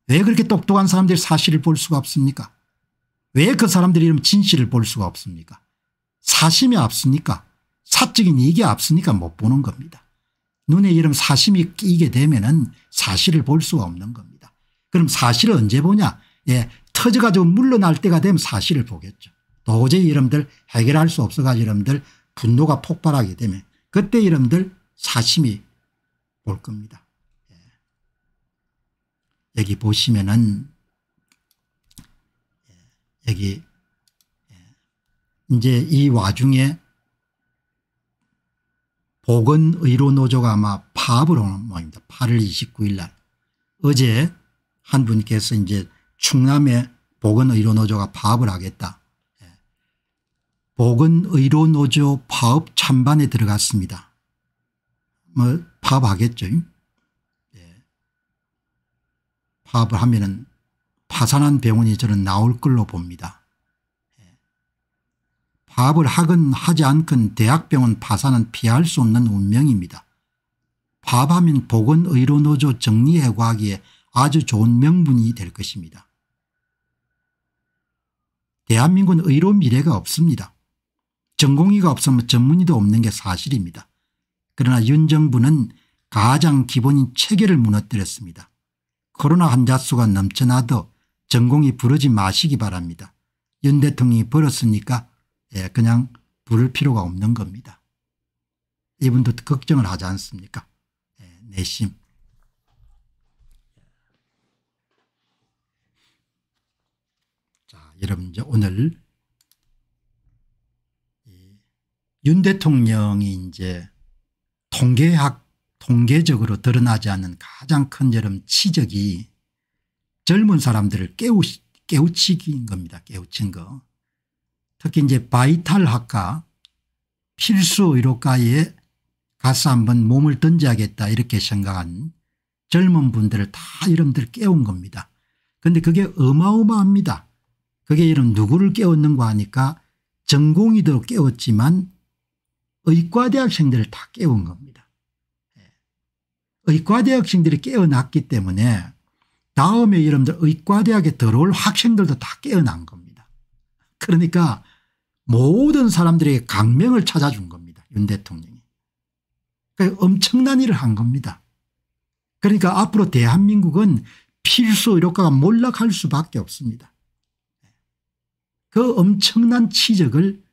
왜 그렇게 똑똑한 사람들이 사실을 볼 수가 없습니까? 왜 그 사람들이 이런 진실을 볼 수가 없습니까? 사심이 앞서니까 사적인 이익이 앞서니까 못 보는 겁니다. 눈에 이런 사심이 끼게 되면은 사실을 볼 수가 없는 겁니다. 그럼 사실을 언제 보냐? 예, 터져가지고 물러날 때가 되면 사실을 보겠죠. 도저히 이름들 해결할 수 없어가지고 이름들 분노가 폭발하게 되면 그때 이름들 사심이 올 겁니다. 예. 여기 보시면은 예, 여기 예. 이제 이 와중에 보건의료노조가 아마 파업을 하는 모양입니다. 8월 29일 날 어제 한 분께서 이제 충남에 보건의료노조가 파업을 하겠다. 보건의료노조 예. 파업 찬반에 들어갔습니다. 뭐 파업하겠죠. 파업을 예. 하면은 파산한 병원이 저는 나올 걸로 봅니다. 파업을 하건 하지 않건 대학병원 파산은 피할 수 없는 운명입니다. 파업하면 보건의료노조 정리해고하기에 아주 좋은 명분이 될 것입니다. 대한민국은 의료 미래가 없습니다. 전공의가 없으면 전문의도 없는 게 사실입니다. 그러나 윤 정부는 가장 기본인 체계를 무너뜨렸습니다. 코로나 환자 수가 넘쳐나도 전공이 부르지 마시기 바랍니다. 윤 대통령이 벌었으니까 예, 그냥 부를 필요가 없는 겁니다. 이분도 걱정을 하지 않습니까? 예, 내심. 자, 여러분 이제 오늘 윤 대통령이 이제 통계학 통계적으로 드러나지 않는 가장 큰 여름 치적이 젊은 사람들을 깨우, 깨우치기 겁니다. 깨우친 거. 특히 이제 바이탈학과 필수의료과에 가서 한번 몸을 던져야겠다 이렇게 생각한 젊은 분들을 다 이름들 깨운 겁니다. 근데 그게 어마어마합니다. 그게 이름 누구를 깨웠는가 하니까 전공이도 깨웠지만 의과대학생들을 다 깨운 겁니다. 예. 의과대학생들이 깨어났기 때문에 다음에 여러분들 의과대학에 들어올 학생들도 다 깨어난 겁니다. 그러니까 모든 사람들에게 강명을 찾아준 겁니다. 윤 대통령이. 그러니까 엄청난 일을 한 겁니다. 그러니까 앞으로 대한민국은 필수 의료가가 몰락할 수밖에 없습니다. 그 엄청난 치적을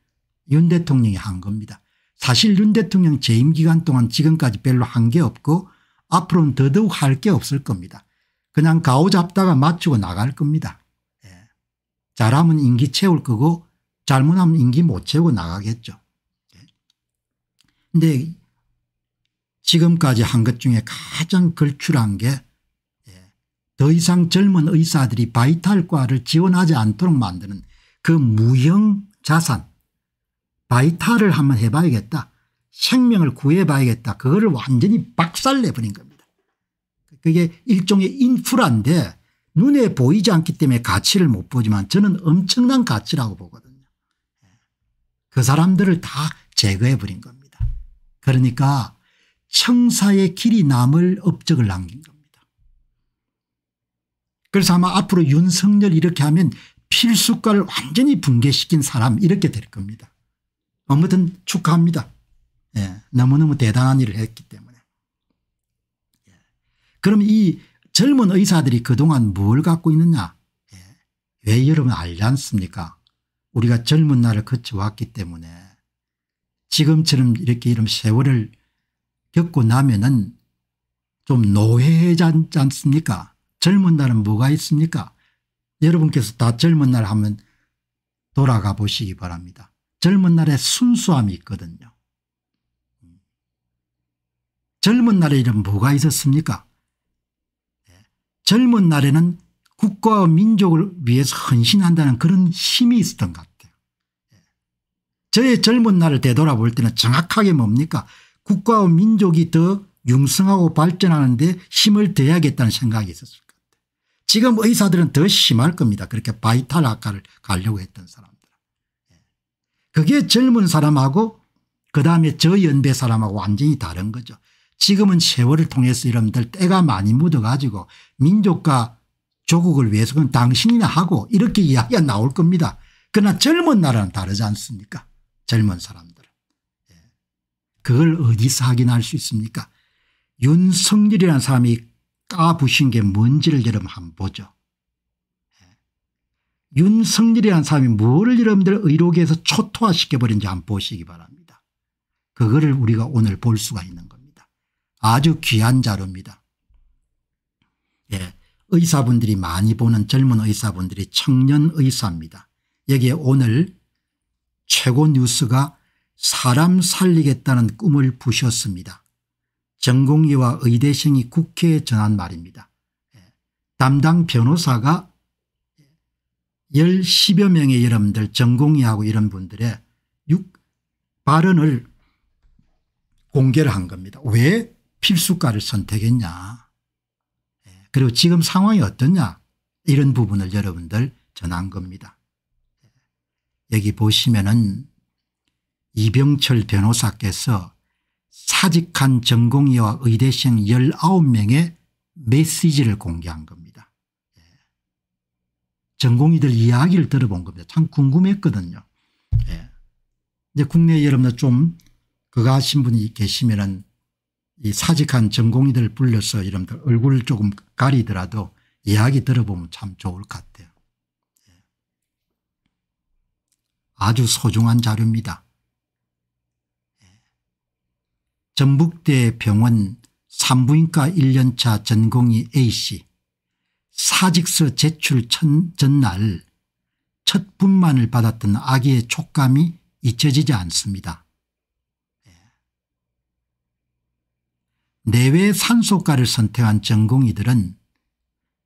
윤 대통령이 한 겁니다. 사실 윤 대통령 재임 기간 동안 지금까지 별로 한 게 없고 앞으로는 더더욱 할 게 없을 겁니다. 그냥 가오 잡다가 맞추고 나갈 겁니다. 예. 잘하면 임기 채울 거고 잘못하면 임기 못 채우고 나가겠죠. 그런데 지금까지 한 것 중에 가장 걸출한 게더 예, 이상 젊은 의사들이 바이탈과를 지원하지 않도록 만드는 그 무형 자산 바이탈을 한번 해봐야겠다. 생명을 구해봐야겠다. 그거를 완전히 박살내버린 겁니다. 그게 일종의 인프라인데 눈에 보이지 않기 때문에 가치를 못 보지만 저는 엄청난 가치라고 보거든요. 그 사람들을 다 제거해 버린 겁니다. 그러니까 청사의 길이 남을 업적을 남긴 겁니다. 그래서 아마 앞으로 윤석열 이렇게 하면 필수과를 완전히 붕괴시킨 사람 이렇게 될 겁니다. 아무튼 축하합니다. 예, 너무너무 대단한 일을 했기 때문에. 예. 그럼 이 젊은 의사들이 그동안 뭘 갖고 있느냐 예. 왜 여러분 알지 않습니까 우리가 젊은 날을 거쳐왔기 때문에 지금처럼 이렇게 이런 세월을 겪고 나면은 좀 노회하지 않습니까 젊은 날은 뭐가 있습니까 여러분께서 다 젊은 날 하면 돌아가 보시기 바랍니다. 젊은 날에 순수함이 있거든요. 젊은 날에 이런 뭐가 있었습니까? 네. 젊은 날에는 국가와 민족을 위해서 헌신한다는 그런 힘이 있었던 것 같아요. 저의 젊은 날을 되돌아볼 때는 정확하게 뭡니까 국가와 민족이 더 융성하고 발전하는 데 힘을 대야겠다는 생각이 있었을 것 같아요. 지금 의사들은 더 심할 겁니다. 그렇게 바이탈 학과를 가려고 했던 사람들. 예. 그게 젊은 사람하고 그다음에 저 연배 사람하고 완전히 다른 거죠. 지금은 세월을 통해서 여러분들 때가 많이 묻어가지고 민족과 조국을 위해서 는 당신이나 하고 이렇게 이야기가 나올 겁니다. 그러나 젊은 나라는 다르지 않습니까 젊은 사람들은. 예. 그걸 어디서 확인할 수 있습니까 윤석열이라는 사람이 까부신 게 뭔지를 여러분 한번 보죠. 예. 윤석열이라는 사람이 뭐를 여러분들 의료계에서 초토화시켜버린지 한번 보시기 바랍니다. 그거를 우리가 오늘 볼 수가 있는 겁니다. 아주 귀한 자료입니다. 예. 의사분들이 많이 보는 젊은 의사분들이 청년 의사입니다. 여기에 오늘 최고 뉴스가 사람 살리겠다는 꿈을 부셨습니다. 전공의와 의대생이 국회에 전한 말입니다. 예. 담당 변호사가 10, 여 명의 여러분들 전공의하고 이런 분들의 6 발언을 공개를 한 겁니다. 왜 필수과를 선택했냐. 그리고 지금 상황이 어떠냐 이런 부분을 여러분들 전한 겁니다. 여기 보시면은 이병철 변호사께서 사직한 전공의와 의대생 19명의 메시지를 공개한 겁니다. 예. 전공의들 이야기를 들어본 겁니다. 참 궁금했거든요. 예. 이제 국내 여러분들 좀 그거 하신 분이 계시면은 이 사직한 전공의들 불려서 여러분들 얼굴 조금 가리더라도 이야기 들어보면 참 좋을 것 같아요. 예. 아주 소중한 자료입니다. 예. 전북대 병원 산부인과 1년차 전공의 A씨 사직서 제출 전날 첫 분만을 받았던 아기의 촉감이 잊혀지지 않습니다. 내외 산소과를 선택한 전공의들은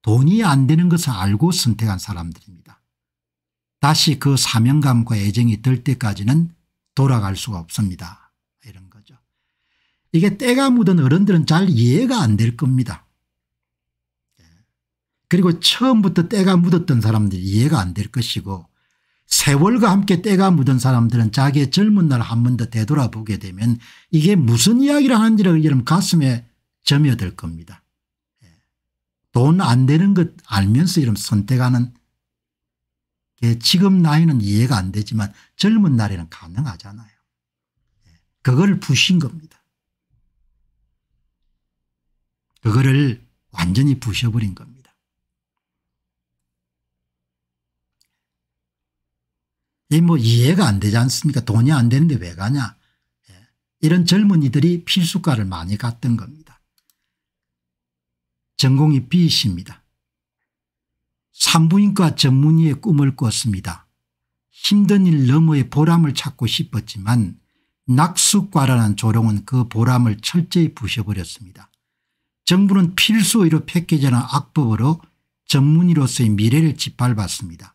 돈이 안 되는 것을 알고 선택한 사람들입니다. 다시 그 사명감과 애정이 들 때까지는 돌아갈 수가 없습니다. 이런 거죠. 이게 때가 묻은 어른들은 잘 이해가 안 될 겁니다. 그리고 처음부터 때가 묻었던 사람들이 이해가 안 될 것이고 세월과 함께 때가 묻은 사람들은 자기의 젊은 날 한 번 더 되돌아보게 되면 이게 무슨 이야기를 하는지를 여러분 가슴에 점여들 겁니다. 예. 돈안 되는 것 알면서 이런 선택하는 지금 나이는 이해가 안 되지만 젊은 날에는 가능하잖아요. 예. 그걸 부신 겁니다. 그거를 완전히 부셔버린 겁니다. 이뭐 이해가 안 되지 않습니까 돈이 안 되는데 왜 가냐 예. 이런 젊은이들이 필수과를 많이 갔던 겁니다. 전공이 B이십니다. 산부인과 전문의의 꿈을 꿨습니다. 힘든 일 너머의 보람을 찾고 싶었지만 낙수과라는 조롱은 그 보람을 철저히 부셔버렸습니다. 정부는 필수 의료 패키지나 악법으로 전문의로서의 미래를 짓밟았습니다.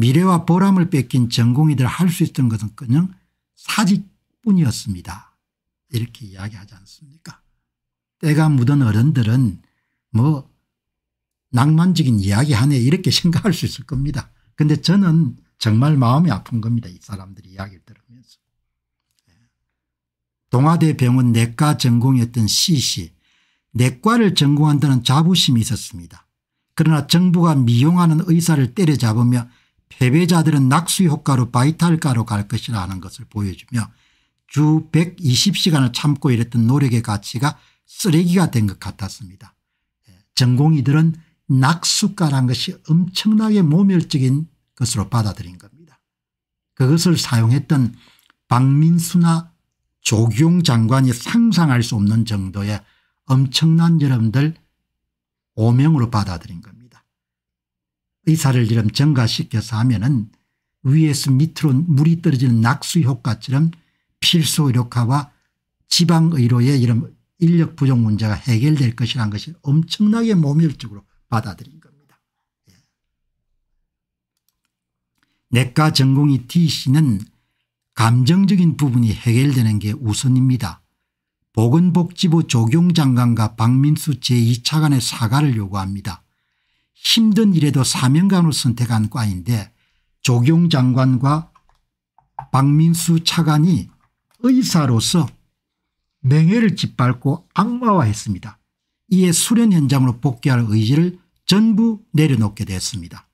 미래와 보람을 뺏긴 전공이들 할 수 있던 것은 그냥 사직뿐이었습니다. 이렇게 이야기하지 않습니까 때가 묻은 어른들은 뭐 낭만적인 이야기하네 이렇게 생각할 수 있을 겁니다. 근데 저는 정말 마음이 아픈 겁니다. 이 사람들이 이야기를 들으면서. 예. 동아대 병원 내과 전공이었던 C씨 내과를 전공한다는 자부심이 있었습니다. 그러나 정부가 미용하는 의사를 때려잡으며 패배자들은 낙수 효과로 바이탈가로 갈 것이라는 것을 보여주며 주 120시간을 참고 일했던 노력의 가치가 쓰레기가 된 것 같았습니다. 예, 전공이들은 낙수가란 것이 엄청나게 모멸적인 것으로 받아들인 겁니다. 그것을 사용했던 박민수나 조기용 장관이 상상할 수 없는 정도의 엄청난 여러분들 오명으로 받아들인 겁니다. 의사를 이름 증가시켜서 하면은 위에서 밑으로 물이 떨어지는 낙수 효과처럼 필수 의료화와 지방의료의 이런 인력 부족 문제가 해결될 것이란 것이 엄청나게 모멸적으로 받아들인 겁니다. 예. 내과 전공의 D씨는 감정적인 부분이 해결되는 게 우선입니다. 보건복지부 조경장관과 박민수 제2차관의 사과를 요구합니다. 힘든 일에도 사명감을 선택한 과인데 조경 장관과 박민수 차관이 의사로서 맹해를 짓밟고 악마화했습니다. 이에 수련 현장으로 복귀할 의지를 전부 내려놓게 됐습니다.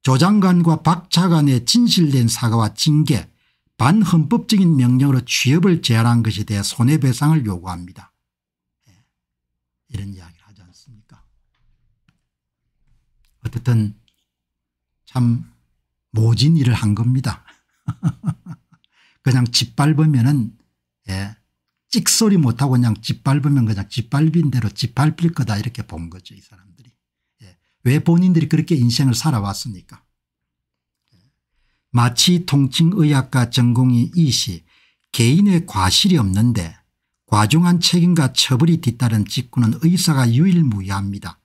조 장관과 박 차관의 진실된 사과와 징계 반헌법적인 명령으로 취업을 제한한 것에 대해 손해배상을 요구합니다. 예. 이런 이야기 어쨌든 참 모진 일을 한 겁니다. 그냥 짓밟으면은 예, 찍소리 못하고 그냥 짓밟으면 그냥 짓밟인 대로 짓밟힐 거다 이렇게 본 거죠 이 사람들이. 예, 왜 본인들이 그렇게 인생을 살아왔습니까 마치 통칭의학과 전공이 이시 개인의 과실이 없는데 과중한 책임과 처벌이 뒤따른 직구는 의사가 유일무이합니다.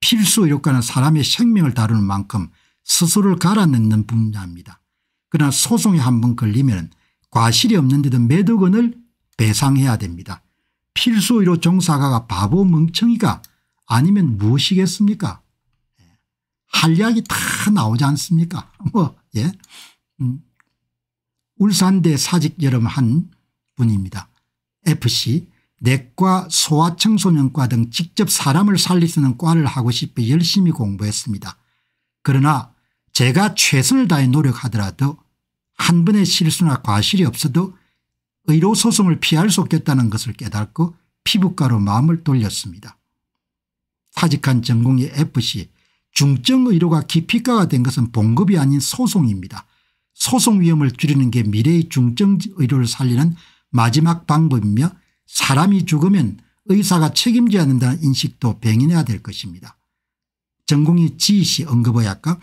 필수 의료과는 사람의 생명을 다루는 만큼 스스로를 갈아넣는 분야입니다. 그러나 소송에 한번 걸리면 과실이 없는데도 몇억 원을 배상해야 됩니다. 필수의료 종사가가 바보 멍청이가 아니면 무엇이겠습니까 예. 할 약이 다 나오지 않습니까 뭐 예. 음. 울산대 사직 여름 한 분입니다. FC 내과 소아 청소년과 등 직접 사람을 살리수는 과를 하고 싶어 열심히 공부했습니다. 그러나 제가 최선을 다해 노력하더라도 한 번의 실수나 과실이 없어도 의료소송을 피할 수 없겠다는 것을 깨닫고 피부과로 마음을 돌렸습니다. 사직한 전공의 f c 중증의료가 기피과가 된 것은 봉급이 아닌 소송입니다. 소송 위험을 줄이는 게 미래의 중증의료를 살리는 마지막 방법이며 사람이 죽으면 의사가 책임져야 한다는 인식도 병인해야 될 것입니다. 전공이 지희씨 급의학과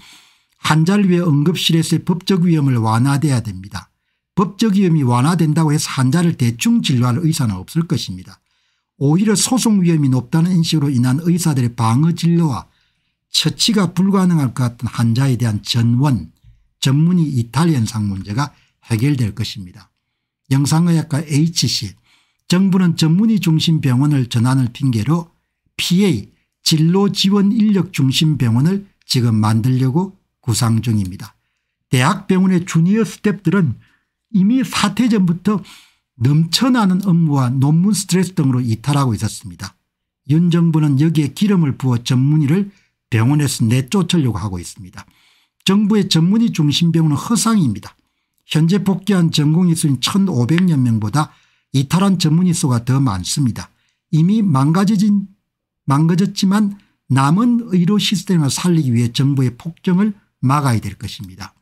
환자를 위해 응급실에서의 법적 위험을 완화돼야 됩니다. 법적 위험이 완화된다고 해서 환자를 대충 진료할 의사는 없을 것입니다. 오히려 소송 위험이 높다는 인식으로 인한 의사들의 방어 진료와 처치가 불가능할 것 같은 환자에 대한 전원 전문의 이탈 현상 문제가 해결될 것입니다. 영상의학과 H씨 정부는 전문의 중심 병원을 전환을 핑계로 PA 진로지원 인력 중심 병원을 지금 만들려고 구상 중입니다. 대학병원의 주니어 스탭들은 이미 사태 전부터 넘쳐나는 업무와 논문 스트레스 등으로 이탈하고 있었습니다. 윤 정부는 여기에 기름을 부어 전문의를 병원에서 내쫓으려고 하고 있습니다. 정부의 전문의 중심 병원은 허상입니다. 현재 복귀한 전공의수인 1500여 명보다 이탈한 전문의 수가 더 많습니다. 이미 망가진 망가졌지만 남은 의료 시스템을 살리기 위해 정부의 폭정을 막아야 될 것입니다.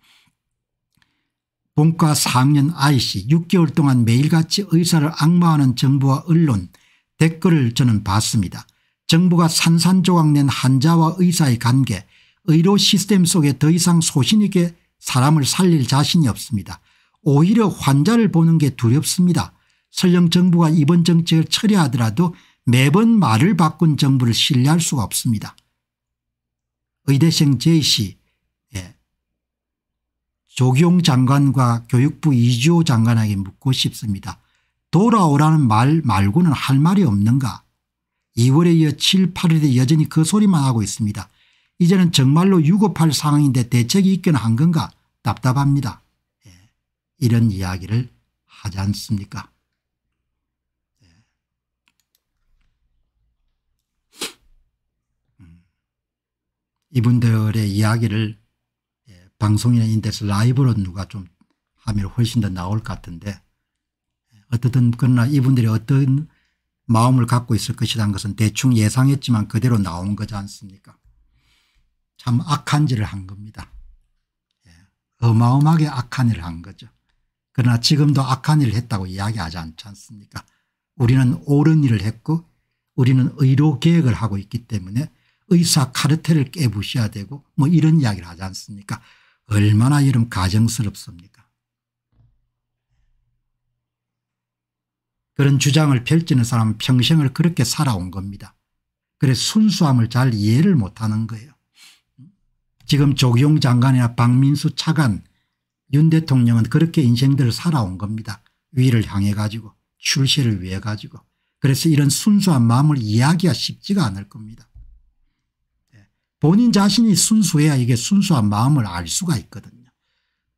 본과 4학년 아이씨 6개월 동안 매일같이 의사를 악마하는 정부와 언론 댓글을 저는 봤습니다. 정부가 산산조각 낸 환자와 의사의 관계 의료 시스템 속에 더 이상 소신 있게 사람을 살릴 자신이 없습니다. 오히려 환자를 보는 게 두렵습니다. 설령 정부가 이번 정책을 철회하더라도 매번 말을 바꾼 정부를 신뢰할 수가 없습니다. 의대생 제이씨 예. 조경 장관과 교육부 이주호 장관에게 묻고 싶습니다. 돌아오라는 말 말고는 할 말이 없는가 2월에 이어 7, 8일에 여전히 그 소리만 하고 있습니다. 이제는 정말로 유급할 상황인데 대책이 있긴 한 건가 답답합니다. 예. 이런 이야기를 하지 않습니까 이분들의 이야기를 예, 방송이나 이런 데서 라이브로 누가 좀 하면 훨씬 더 나올 것 같은데 예, 어떻든 그러나 이분들이 어떤 마음을 갖고 있을 것이란 것은 대충 예상했지만 그대로 나온 거지 않습니까 참 악한 짓을 한 겁니다. 예, 어마어마하게 악한 일을 한 거죠. 그러나 지금도 악한 일을 했다고 이야기하지 않지 않습니까 우리는 옳은 일을 했고 우리는 의료 계획을 하고 있기 때문에 의사 카르텔을 깨부셔야 되고 뭐 이런 이야기를 하지 않습니까 얼마나 이런 가정스럽습니까 그런 주장을 펼치는 사람은 평생을 그렇게 살아온 겁니다. 그래서 순수함을 잘 이해를 못하는 거예요. 지금 조경 장관이나 박민수 차관 윤 대통령은 그렇게 인생들을 살아온 겁니다. 위를 향해 가지고 출세를 위해 가지고 그래서 이런 순수한 마음을 이해하기가 쉽지가 않을 겁니다. 본인 자신이 순수해야 이게 순수한 마음을 알 수가 있거든요.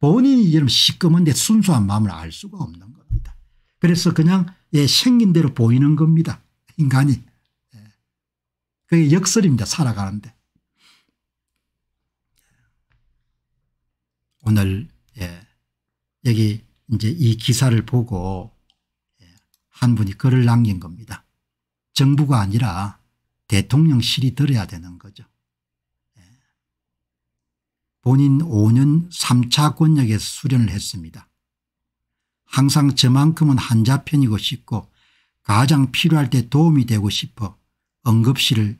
본인이 이런 시꺼먼데 순수한 마음을 알 수가 없는 겁니다. 그래서 그냥 예, 생긴 대로 보이는 겁니다. 인간이. 예. 그게 역설입니다. 살아가는데. 오늘 예, 여기 이제 이 기사를 보고 예, 한 분이 글을 남긴 겁니다. 정부가 아니라 대통령실이 들어야 되는 거죠. 본인 5년 3차 권역에 서 수련을 했습니다. 항상 저만큼은 한자편이고 싶고 가장 필요할 때 도움이 되고 싶어 응급실을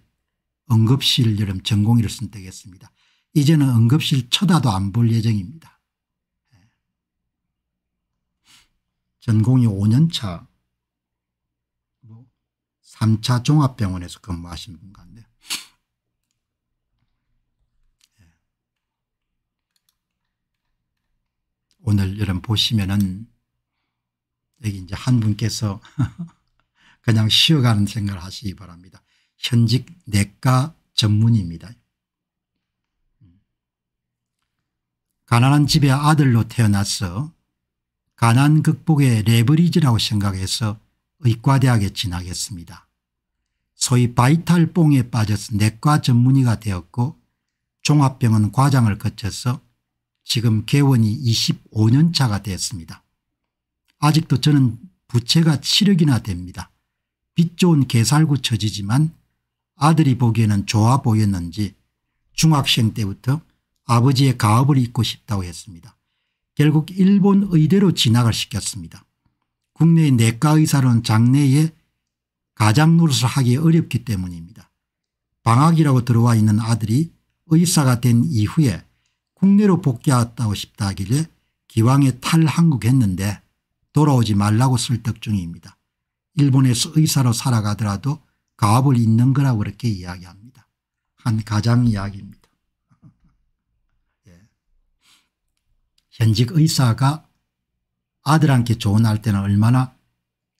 응급실 여름 전공의를 선택했습니다. 이제는 응급실 쳐다도 안 볼 예정입니다. 예. 전공이 5년차 뭐 3차 종합병원에서 근무하신 분 같네요. 오늘 여러분 보시면은 여기 이제 한 분께서 그냥 쉬어가는 생각을 하시기 바랍니다. 현직 내과 전문입니다. 가난한 집의 아들로 태어나서 가난 극복의 레버리지라고 생각해서 의과대학에 진학했습니다. 소위 바이탈 뽕에 빠져서 내과 전문의가 되었고 종합병원 과장을 거쳐서 지금 개원이 25년 차가 됐습니다. 아직도 저는 부채가 7억이나 됩니다. 빚 좋은 개살구 처지지만 아들이 보기에는 좋아 보였는지 중학생 때부터 아버지의 가업을 잇고 싶다고 했습니다. 결국 일본 의대로 진학을 시켰습니다. 국내의 내과 의사로는 장래에 가장 노릇을 하기 어렵기 때문입니다. 방학이라고 들어와 있는 아들이 의사가 된 이후에 국내로 복귀하다고 싶다 하길래 기왕에 탈한국했는데 돌아오지 말라고 설득중입니다. 일본에서 의사로 살아가더라도 가업을 잇는 거라고 그렇게 이야기합니다. 한 가장 이야기입니다. 예. 현직 의사가 아들한테 조언할 때는 얼마나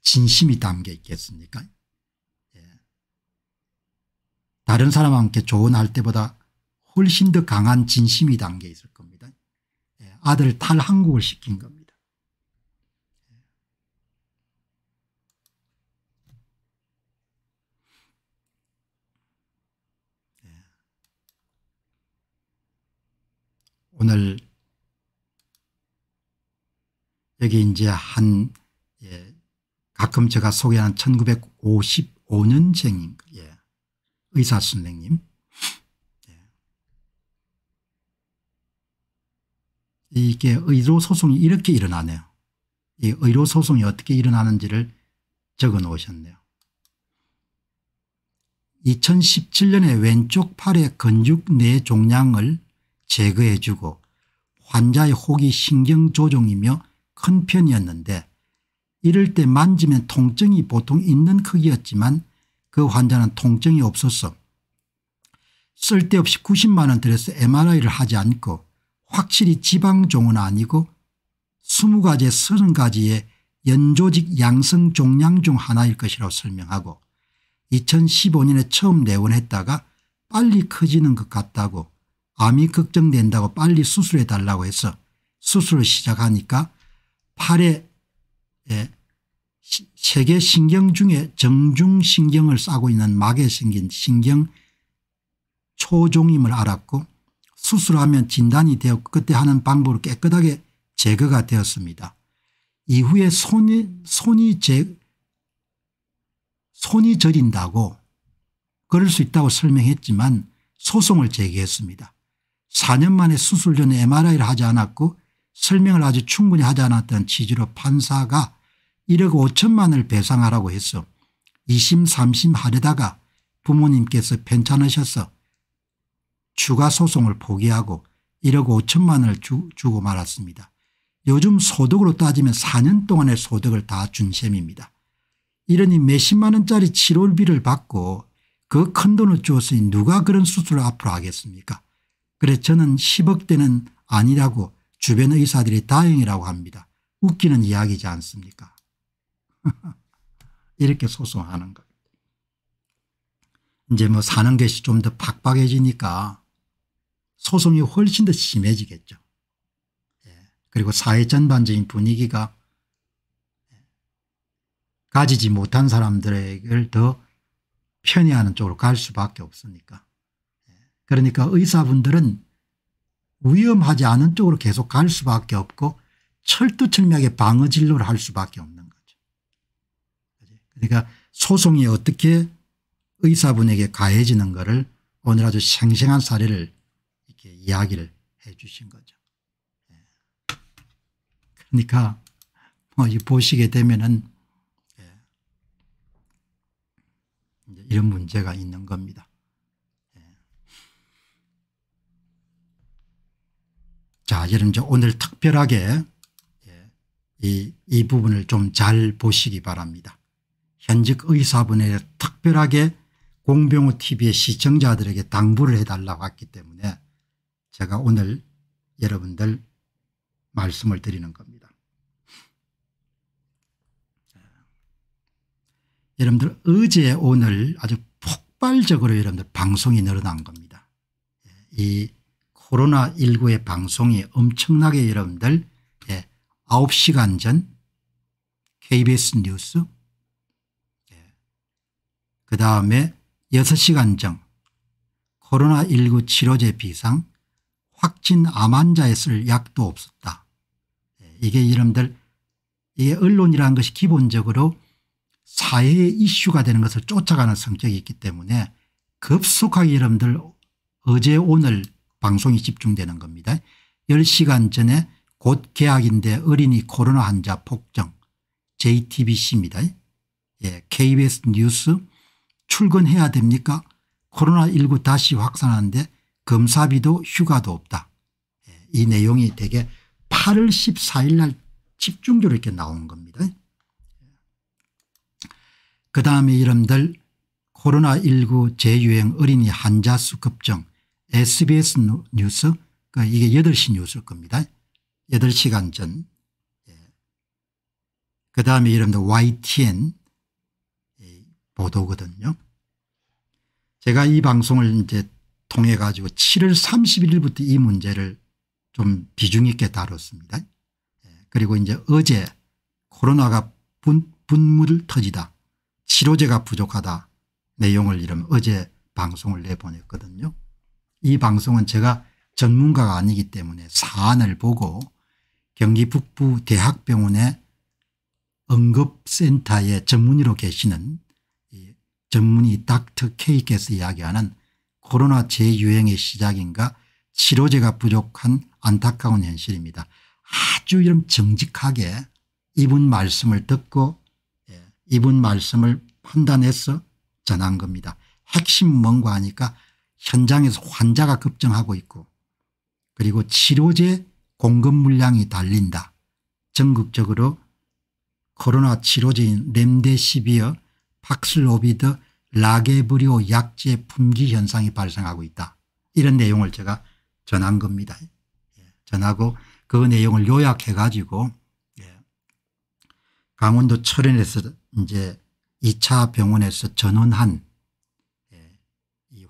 진심이 담겨 있겠습니까 예. 다른 사람한테 조언할 때보다 훨씬 더 강한 진심이 담겨 있을 겁니다. 예, 아들 탈한국을 시킨 겁니다. 예. 오늘 여기 이제 한 예, 가끔 제가 소개한 1955년생인 예, 의사 선생님 이게 의료 소송이 이렇게 일어나네요. 이 의료 소송이 어떻게 일어나는지를 적어 놓으셨네요. 2017년에 왼쪽 팔의 근육 내 종양을 제거해 주고 환자의 혹이 신경조종이며 큰 편이었는데 이럴 때 만지면 통증이 보통 있는 크기였지만 그 환자는 통증이 없었어. 쓸데없이 90만 원 들여서 MRI를 하지 않고 확실히 지방종은 아니고 20가지 30가지의 연조직 양성 종양 중 하나일 것이라고 설명하고 2015년에 처음 내원했다가 빨리 커지는 것 같다고 암이 걱정된다고 빨리 수술해 달라고 해서 수술을 시작하니까 팔에 예, 세계 신경 중에 정중신경을 싸고 있는 막에 생긴 신경 초종임을 알았고 수술하면 진단이 되었고 그때 하는 방법으로 깨끗하게 제거가 되었습니다. 이후에 손이 손이 제 손이 저린다고 그럴 수 있다고 설명했지만 소송을 제기했습니다. 4년 만에 수술 전에 MRI를 하지 않았고 설명을 아주 충분히 하지 않았던 취지로 판사가 1억 5천만을 배상하라고 했어. 2심 3심 하려다가 부모님께서 편찮으셔서 추가 소송을 포기하고 1억 5천만 원을 주, 고 말았습니다. 요즘 소득으로 따지면 4년 동안의 소득을 다 준 셈입니다. 이러니 몇십만 원짜리 치료비를 받고 그 큰 돈을 주었으니 누가 그런 수술을 앞으로 하겠습니까 그래 저는 10억대는 아니라고 주변 의사들이 다행이라고 합니다. 웃기는 이야기지 않습니까 이렇게 소송하는 거. 이제 뭐 사는 것이 좀 더 팍팍해지니까 소송이 훨씬 더 심해지겠죠. 예. 그리고 사회 전반적인 분위기가 가지지 못한 사람들을 더 편애하는 쪽으로 갈 수밖에 없으니까. 예. 그러니까 의사분들은 위험하지 않은 쪽으로 계속 갈 수밖에 없고 철두철미하게 방어 진료를 할 수밖에 없는 거죠. 그러니까 소송이 어떻게 의사분에게 가해지는 것을 오늘 아주 생생한 사례를 이야기를 해 주신 거죠. 예. 그러니까 뭐 보시게 되면은 예. 이런 문제가 있는 겁니다. 예. 자, 여러분 이제 오늘 특별하게 이, 이 부분을 좀 잘 보시기 바랍니다. 현직 의사분에 특별하게 공병호 tv의 시청자들에게 당부를 해달라고 했기 때문에 제가 오늘 여러분들 말씀을 드리는 겁니다. 여러분들 어제 오늘 아주 폭발적으로 여러분들 방송이 늘어난 겁니다. 예, 이 코로나19의 방송이 엄청나게 여러분들 9시간 예, 전 KBS 뉴스 예, 그 다음에 6시간 전 코로나19 치료제 비상 확진 암 환자에 쓸 약도 없었다. 예, 이게 이름들 이게 언론이라는 것이 기본적으로 사회의 이슈가 되는 것을 쫓아가는 성격이 있기 때문에 급속하게 여러분들 어제 오늘 방송이 집중되는 겁니다. 10시간 전에 곧 개학인데 어린이 코로나 환자 폭정 JTBC입니다. 예, KBS 뉴스 출근해야 됩니까 코로나19 다시 확산하는데 검사비도 휴가도 없다. 예, 이 내용이 되게 8월 14일 날 집중적으로 이렇게 나온 겁니다. 예. 그 다음에 이름들 코로나19 재유행 어린이 환자 수 급증 SBS 뉴스 그러니까 이게 8시 뉴스일 겁니다. 8시간 전. 예. 그 다음에 이름들 YTN 보도거든요. 제가 이 방송을 이제 통해 가지고 7월 31일부터 이 문제를 좀 비중 있게 다뤘습니다. 예, 그리고 이제 어제 코로나가 분, 분물 터지다 치료제가 부족하다 내용을 이름 어제 방송을 내보냈거든요. 이 방송은 제가 전문가가 아니기 때문에 사안을 보고 경기 북부 대학병원의 응급센터의 전문의로 계시는 전문의 닥터 K께서 이야기하는 코로나 재유행의 시작인가 치료제가 부족한 안타까운 현실입니다. 아주 이런 정직하게 이분 말씀을 듣고 예, 이분 말씀을 판단해서 전한 겁니다. 핵심 뭔가 하니까 현장에서 환자가 급증하고 있고 그리고 치료제 공급 물량이 달린다. 전국적으로 코로나 치료제인 렘데시비어, 박슬로비드, 라게브리오 약제 품귀 현상이 발생하고 있다. 이런 내용을 제가 전한 겁니다. 예. 전하고 그 내용을 요약해 가지고 예. 강원도 철원에서 이제 2차 병원에서 전원한 예,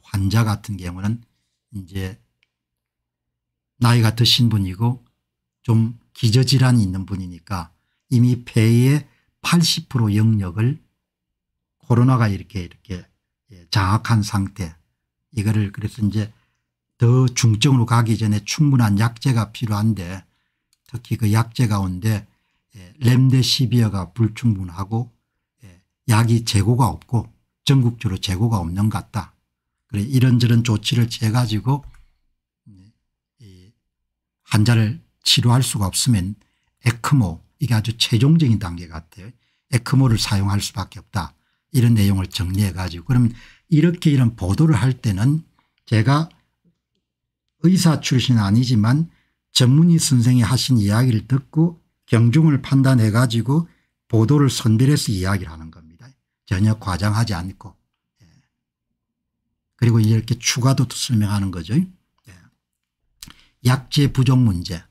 환자 같은 경우는 이제 나이가 드신 분이고 좀 기저질환이 있는 분이니까 이미 폐의 80% 영역을 코로나가 이렇게 이렇게 예, 장악한 상태 이거를 그래서 이제 더 중증으로 가기 전에 충분한 약제가 필요한데 특히 그 약제 가운데 예, 렘데시비어가 불충분하고 예, 약이 재고가 없고 전국적으로 재고가 없는 것 같다. 그래 이런저런 조치를 취해 가지고 환자를 치료할 수가 없으면 에크모 이게 아주 최종적인 단계 같아요. 에크모를 사용할 수밖에 없다. 이런 내용을 정리해 가지고 그럼 이렇게 이런 보도를 할 때는 제가 의사 출신은 아니지만 전문의 선생이 하신 이야기를 듣고 경중을 판단해 가지고 보도를 선별해서 이야기를 하는 겁니다. 전혀 과장하지 않고. 예. 그리고 이렇게 추가도 설명하는 거죠. 예. 약제 부족 문제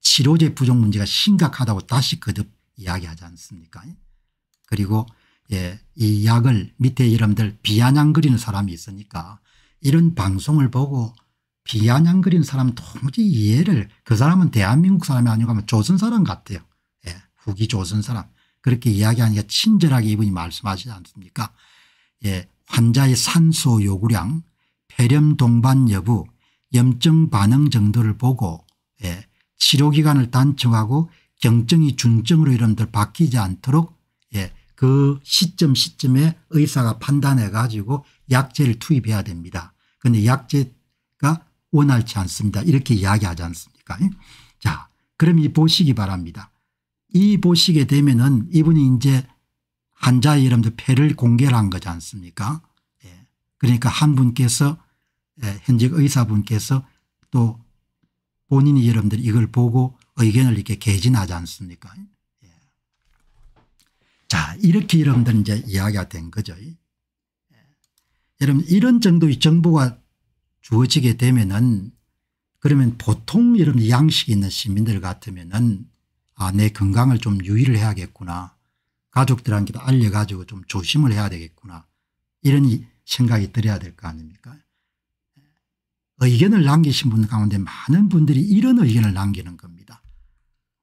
치료제 부족 문제가 심각하다고 다시 거듭 이야기하지 않습니까 예. 그리고 예, 이 약을 밑에 이름들 비아냥거리는 사람이 있으니까 이런 방송을 보고 비아냥거리는 사람 도무지 이해를 그 사람은 대한민국 사람이 아니고 하면 조선 사람 같아요. 예, 후기 조선 사람. 그렇게 이야기하니까 친절하게 이분이 말씀하시지 않습니까 예, 환자의 산소 요구량 폐렴 동반 여부 염증 반응 정도를 보고 예, 치료기간을 단축하고 경증이 중증으로 이름들 바뀌지 않도록 예, 그 시점 시점에 의사가 판단해 가지고 약제를 투입해야 됩니다. 그런데 약제가 원활치 않습니다. 이렇게 이야기하지 않습니까 예? 자 그럼 이 보시기 바랍니다. 이 보시게 되면 은 이분이 이제 환자의 여러분 폐를 공개를 한 거지 않습니까 예. 그러니까 한 분께서 예, 현직 의사분께서 또 본인이 여러분들 이걸 보고 의견을 이렇게 개진하지 않습니까 예? 자 이렇게 여러분들 이제 이야기가 된 거죠. 예. 여러분 이런 정도의 정보가 주어지게 되면은 그러면 보통 여러 양식 있는 시민들 같으면은 아내 건강을 좀 유의를 해야겠구나 가족들한테도 알려가지고 좀 조심을 해야 되겠구나 이런 생각이 들어야 될 거 아닙니까 의견을 남기신 분 가운데 많은 분들이 이런 의견을 남기는 겁니다.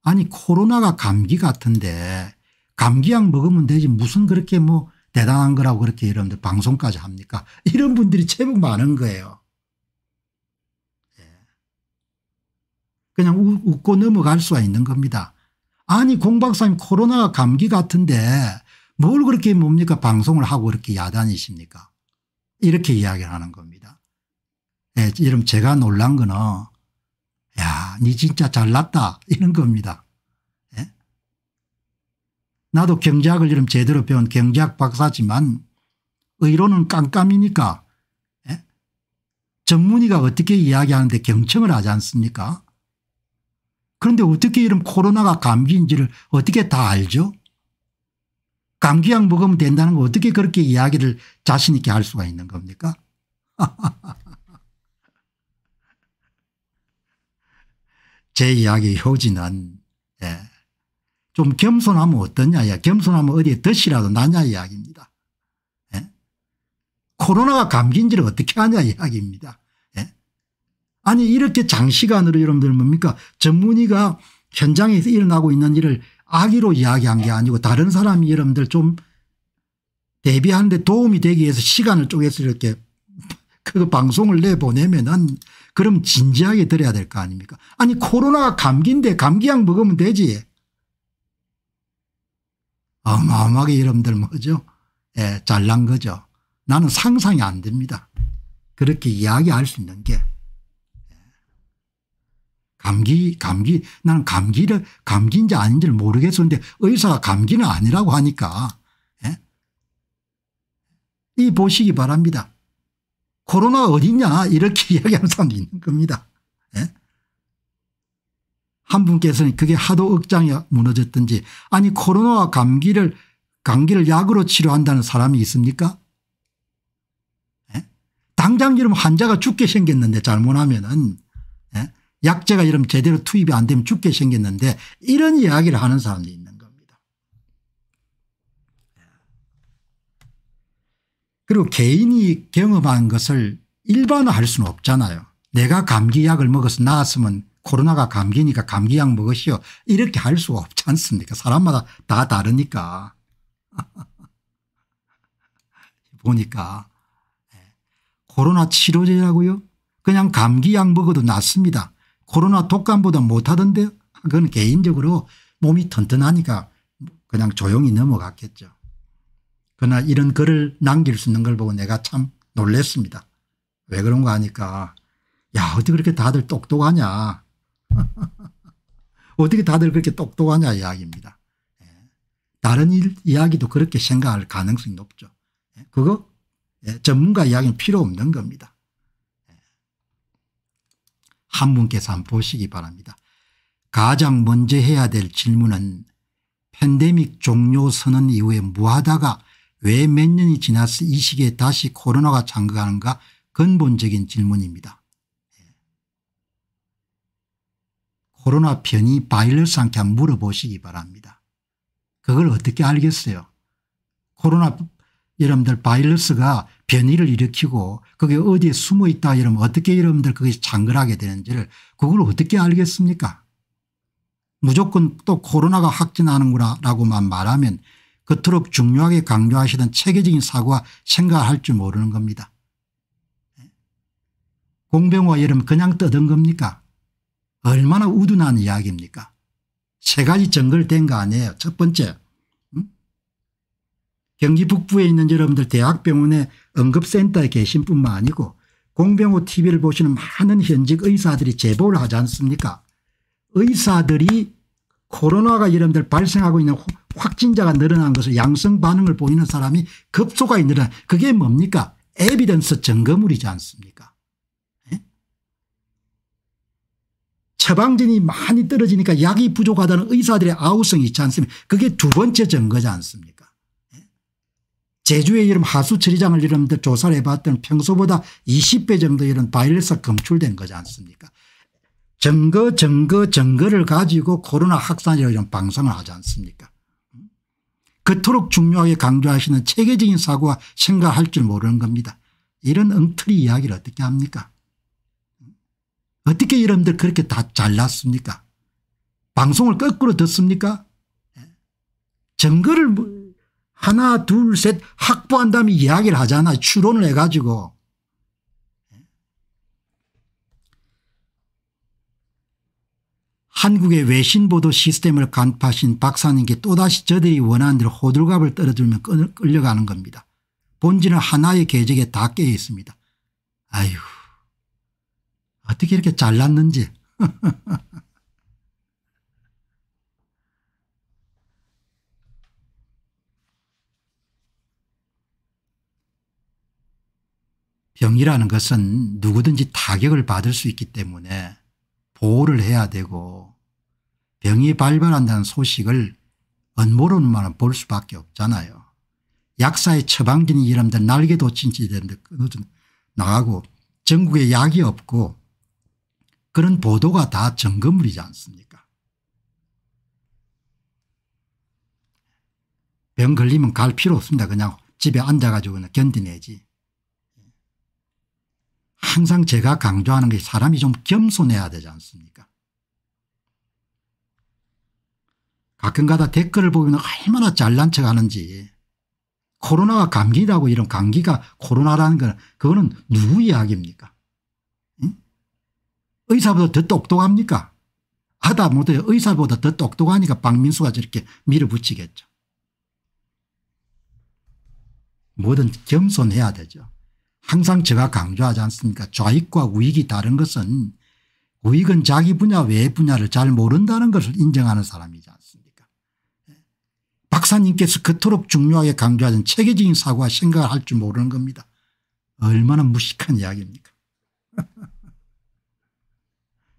아니 코로나가 감기 같은데 감기약 먹으면 되지 무슨 그렇게 뭐 대단한 거라고 그렇게 여러분들 방송까지 합니까 이런 분들이 제법 많은 거예요. 예. 그냥 웃고 넘어갈 수가 있는 겁니다. 아니 공 박사님 코로나가 감기 같은데 뭘 그렇게 뭡니까 방송을 하고 이렇게 야단이십니까 이렇게 이야기를 하는 겁니다. 예, 이름 제가 놀란 거는 야니 진짜 잘났다 이런 겁니다. 나도 경제학을 이름 제대로 배운 경제학 박사지만 의로는 깜깜이니까 예? 전문의가 어떻게 이야기하는데 경청을 하지 않습니까 그런데 어떻게 이런 코로나가 감기인지를 어떻게 다 알죠 감기약 먹으면 된다는 거 어떻게 그렇게 이야기를 자신 있게 할 수가 있는 겁니까 제 이야기 효진은 예. 좀 겸손하면 어떠냐 야 겸손하면 어디에 덫이라도 나냐 이야기입니다. 예? 코로나가 감기인지를 어떻게 하냐 이야기입니다. 예? 아니 이렇게 장시간으로 여러분들 뭡니까 전문의가 현장에서 일어나고 있는 일을 악의로 이야기한 게 아니고 다른 사람이 여러분들 좀 대비하는데 도움이 되기 위해서 시간을 쪼개서 이렇게 그 방송을 내보내면은 그럼 진지하게 들어야 될 거 아닙니까 아니 코로나가 감기인데 감기약 먹으면 되지 어마어마하게 여러분들 뭐죠 예, 잘난 거죠. 나는 상상이 안 됩니다. 그렇게 이야기할 수 있는 게 예. 감기 감기 나는 감기를 감기인지 아닌지를 모르겠었는데 의사가 감기는 아니라고 하니까 예? 이 보시기 바랍니다. 코로나 어디냐 이렇게 이야기하는 사람도 있는 겁니다. 예? 한 분께서는 그게 하도 억장이 무너졌든지 아니 코로나와 감기를 감기를 약으로 치료한다는 사람이 있습니까 예? 당장 이러면 환자가 죽게 생겼는데 잘못하면은 예? 약제가 이러면 제대로 투입이 안 되면 죽게 생겼는데 이런 이야기를 하는 사람들이 있는 겁니다. 그리고 개인이 경험한 것을 일반화할 수는 없잖아요. 내가 감기약을 먹어서 나았으면 코로나가 감기니까 감기약 먹으시오 이렇게 할 수가 없지 않습니까 사람마다 다 다르니까 보니까 예. 코로나 치료제라고요 그냥 감기약 먹어도 낫습니다 코로나 독감보다 못하던데요 그건 개인적으로 몸이 튼튼하니까 그냥 조용히 넘어갔겠죠 그러나 이런 글을 남길 수 있는 걸 보고 내가 참 놀랬습니다 왜 그런가 하니까 야 어떻게 그렇게 다들 똑똑하냐 어떻게 다들 그렇게 똑똑하냐 이야기입니다. 예. 다른 일, 이야기도 그렇게 생각할 가능성이 높죠. 예. 그거 예. 전문가 이야기는 필요 없는 겁니다. 예. 한 분께서 한번 보시기 바랍니다. 가장 먼저 해야 될 질문은 팬데믹 종료 선언 이후에 뭐하다가 왜 몇 년이 지나서 이 시기에 다시 코로나가 장가하는가 근본적인 질문입니다. 코로나 변이 바이러스한테 한번 물어보시기 바랍니다. 그걸 어떻게 알겠어요? 코로나 여러분들 바이러스가 변이를 일으키고 그게 어디에 숨어 있다 이러면 어떻게 여러분들 그게장글하게 되는지를 그걸 어떻게 알겠습니까? 무조건 또 코로나가 확진하는구나라고만 말하면 그토록 중요하게 강조하시던 체계적인 사고와 생각할 줄 모르는 겁니다. 공병호와 여러분 그냥 떠든 겁니까? 얼마나 우둔한 이야기입니까 세 가지 정글된 거 아니에요. 첫 번째 음? 경기 북부에 있는 여러분들 대학병원에 응급센터에 계신 뿐만 아니고 공병호 tv를 보시는 많은 현직 의사들이 제보를 하지 않습니까 의사들이 코로나가 여러분들 발생하고 있는 확진자가 늘어난 것을 양성 반응을 보이는 사람이 급소가 늘어난 그게 뭡니까 에비던스 점검물이지 않습니까 처방전이 많이 떨어지니까 약이 부족하다는 의사들의 아우성이 있지 않습니까 그게 두 번째 증거지 않습니까 예? 제주의 이름 하수처리장을 이데 조사를 해봤더니 평소보다 20배 정도 이런 바이러스가 검출된 거지 않습니까 증거 증거 증거를 가지고 코로나 확산이라고 이런 방송을 하지 않습니까 그토록 중요하게 강조하시는 체계적인 사고와 생각할 줄 모르는 겁니다. 이런 엉터리 이야기를 어떻게 합니까 어떻게 여러분들 그렇게 다 잘났습니까? 방송을 거꾸로 듣습니까? 예? 증거를 뭐 하나 둘 셋 확보한 다음에 이야기를 하잖아 추론을 해가지고. 예? 한국의 외신보도 시스템을 간파하신 박사님께 또다시 저들이 원하는 대로 호들갑을 떨어들면 끌려가는 겁니다. 본질은 하나의 계적에 다 깨어 있습니다. 아휴 어떻게 이렇게 잘났는지. 병이라는 것은 누구든지 타격을 받을 수 있기 때문에 보호를 해야 되고 병이 발발한다는 소식을 언모로만 볼 수밖에 없잖아요. 약사의 처방전이 이러면 날개도 친지대는데 나가고 전국에 약이 없고 그런 보도가 다 정거물이지 않습니까 병 걸리면 갈 필요 없습니다. 그냥 집에 앉아가지고 는 견디내지. 항상 제가 강조하는 게 사람이 좀 겸손해야 되지 않습니까 가끔가다 댓글을 보면 얼마나 잘난 척 하는지 코로나가 감기라고 이런 감기가 코로나라는 건 그거는 누구 이야기입니까 의사보다 더 똑똑합니까? 하다 못해 의사보다 더 똑똑하니까 박민수가 저렇게 밀어붙이겠죠. 뭐든 겸손해야 되죠. 항상 제가 강조하지 않습니까 좌익과 우익이 다른 것은 우익은 자기 분야 외 분야를 잘 모른다는 것을 인정하는 사람이지 않습니까 예. 박사님께서 그토록 중요하게 강조하신 체계적인 사고와 생각을 할 줄 모르는 겁니다. 얼마나 무식한 이야기입니까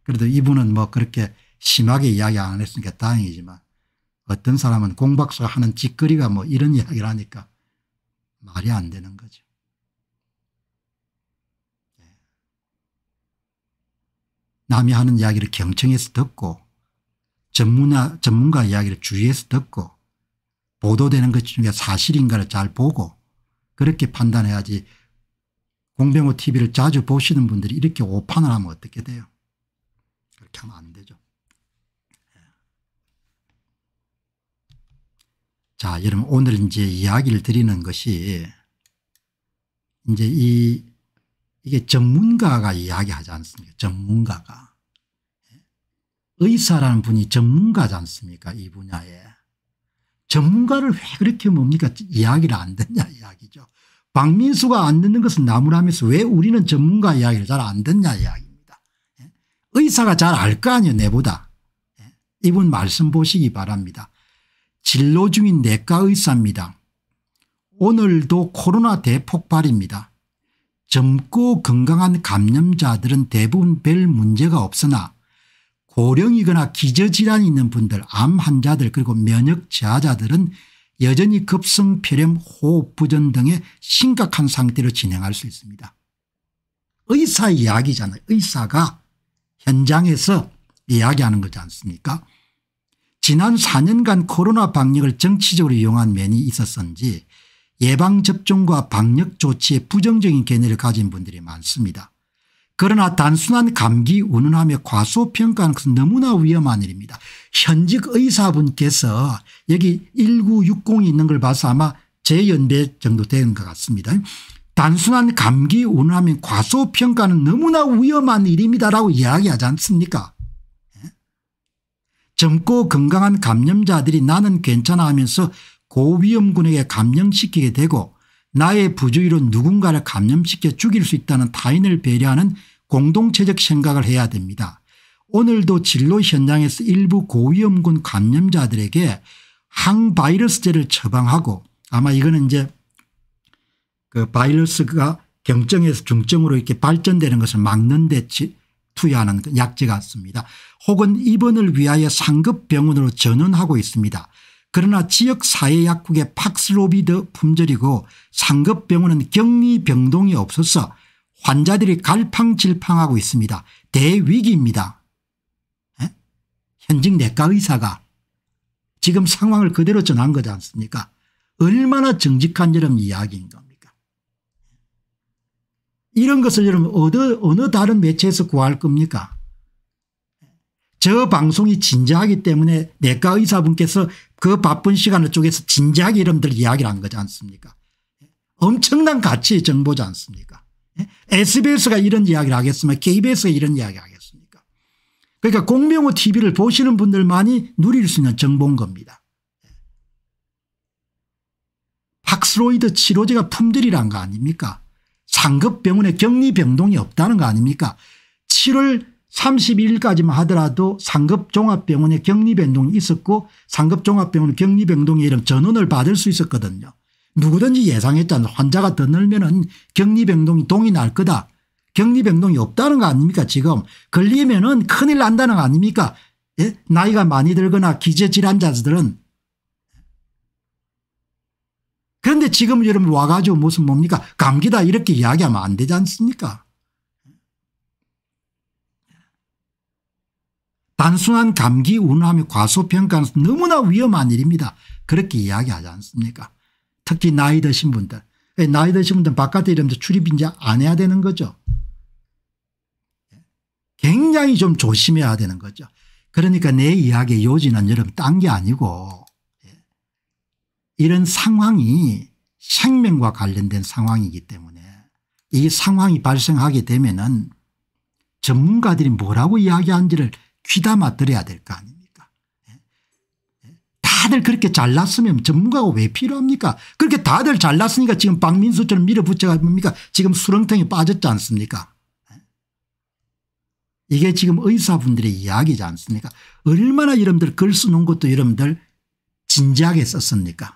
그래도 이분은 뭐 그렇게 심하게 이야기 안 했으니까 다행이지만 어떤 사람은 공박사 하는 짓거리가 뭐 이런 이야기를 하니까 말이 안 되는 거죠. 예. 남이 하는 이야기를 경청해서 듣고 전문가, 전문가 이야기를 주의해서 듣고 보도되는 것 중에 사실인가를 잘 보고 그렇게 판단해야지 공병호 TV를 자주 보시는 분들이 이렇게 오판을 하면 어떻게 돼요. 그렇게 하면 안 되죠. 예. 자, 여러분 오늘 이제 이야기를 드리는 것이 이제 이 이게 전문가가 이야기하지 않습니까? 전문가가 예. 의사라는 분이 전문가지 않습니까? 이 분야에 전문가를 왜 그렇게 뭡니까 이야기를 안 듣냐 이야기죠. 박민수가 안 듣는 것은 나무라면서 왜 우리는 전문가 이야기를 잘 안 듣냐 이야기. 의사가 잘 알 거 아니에요 내보다. 예? 이분 말씀 보시기 바랍니다. 진로 중인 내과 의사입니다. 오늘도 코로나 대폭발입니다. 젊고 건강한 감염자들은 대부분 별 문제가 없으나 고령이거나 기저질환이 있는 분들 암 환자들 그리고 면역 저하자들은 여전히 급성 폐렴 호흡부전 등의 심각한 상태로 진행할 수 있습니다. 의사 이야기잖아요. 의사가 현장에서 이야기하는 거지 않습니까 지난 4년간 코로나 방역을 정치적으로 이용한 면이 있었는지 예방접종과 방역 조치의 부정적인 견해를 가진 분들이 많습니다. 그러나 단순한 감기 운운하며 과소평가는 것은 너무나 위험한 일입니다. 현직 의사분께서 여기 1960이 있는 걸 봐서 아마 재연배 정도 되는 것 같습니다. 단순한 감기 운하면 과소평가는 너무나 위험한 일입니다라고 이야기하지 않습니까 예? 젊고 건강한 감염자들이 나는 괜찮아 하면서 고위험군에게 감염시키게 되고 나의 부주의로 누군가를 감염시켜 죽일 수 있다는 타인을 배려하는 공동체적 생각을 해야 됩니다. 오늘도 진로 현장에서 일부 고위험군 감염자들에게 항바이러스제를 처방하고 아마 이거는 이제 그 바이러스가 경증에서 중증으로 이렇게 발전되는 것을 막는 데 투여하는 그 약제 같습니다. 혹은 입원을 위하여 상급 병원으로 전원하고 있습니다. 그러나 지역 사회약국의 팍스로비드 품절이고 상급 병원은 격리 병동이 없어서 환자들이 갈팡질팡하고 있습니다. 대위기입니다. 에? 예? 현직 내과 의사가 지금 상황을 그대로 전한 거지 않습니까 얼마나 정직한 여러분 이야기인 겁니다. 이런 것을 여러분 어느, 어느 다른 매체에서 구할 겁니까 저 방송이 진지하기 때문에 내과 의사분께서 그 바쁜 시간을 쪼개서 진지하게 이름들 이야기를 한 거지 않습니까 엄청난 가치의 정보지 않습니까 SBS가 이런 이야기를 하겠으면 KBS가 이런 이야기 하겠습니까 그러니까 공명호 TV를 보시는 분들만이 누릴 수 있는 정보인 겁니다 박스로이드 치료제가 품절이란 거 아닙니까 상급 병원의 격리 병동이 없다는 거 아닙니까 7월 32일까지만 하더라도 상급종합병원의 격리병동이 있었고 상급종합병원 격리병동의 이런 전원을 받을 수 있었거든요. 누구든지 예상했잖아요. 환자가 더 늘면 은 격리병동이 동이 날 거다. 격리병동이 없다는 거 아닙니까 지금. 걸리면 은 큰일 난다는 거 아닙니까. 예? 나이가 많이 들거나 기저질환자들은 그런데 지금 여러분 와가지고 무슨 뭡니까 감기다 이렇게 이야기하면 안 되지 않습니까 단순한 감기 운하며 과소평가는 너무나 위험한 일입니다. 그렇게 이야기하지 않습니까 특히 나이 드신 분들 예, 나이 드신 분들 바깥에 이러면서 출입인지 안 해야 되는 거죠. 굉장히 좀 조심해야 되는 거죠. 그러니까 내 이야기의 요지는 여러분 딴 게 아니고 이런 상황이 생명과 관련된 상황이기 때문에 이 상황이 발생하게 되면 은 전문가들이 뭐라고 이야기하는지를 귀담아 들어야 될 거 아닙니까 예? 예? 다들 그렇게 잘났으면 전문가가 왜 필요합니까 그렇게 다들 잘났으니까 지금 박민수처럼 밀어붙여가 뭡니까 지금 수렁텅이 빠졌지 않습니까 예? 이게 지금 의사분들의 이야기지 않습니까 얼마나 여러분들 글 쓰는 것도 여러분들 진지하게 썼습니까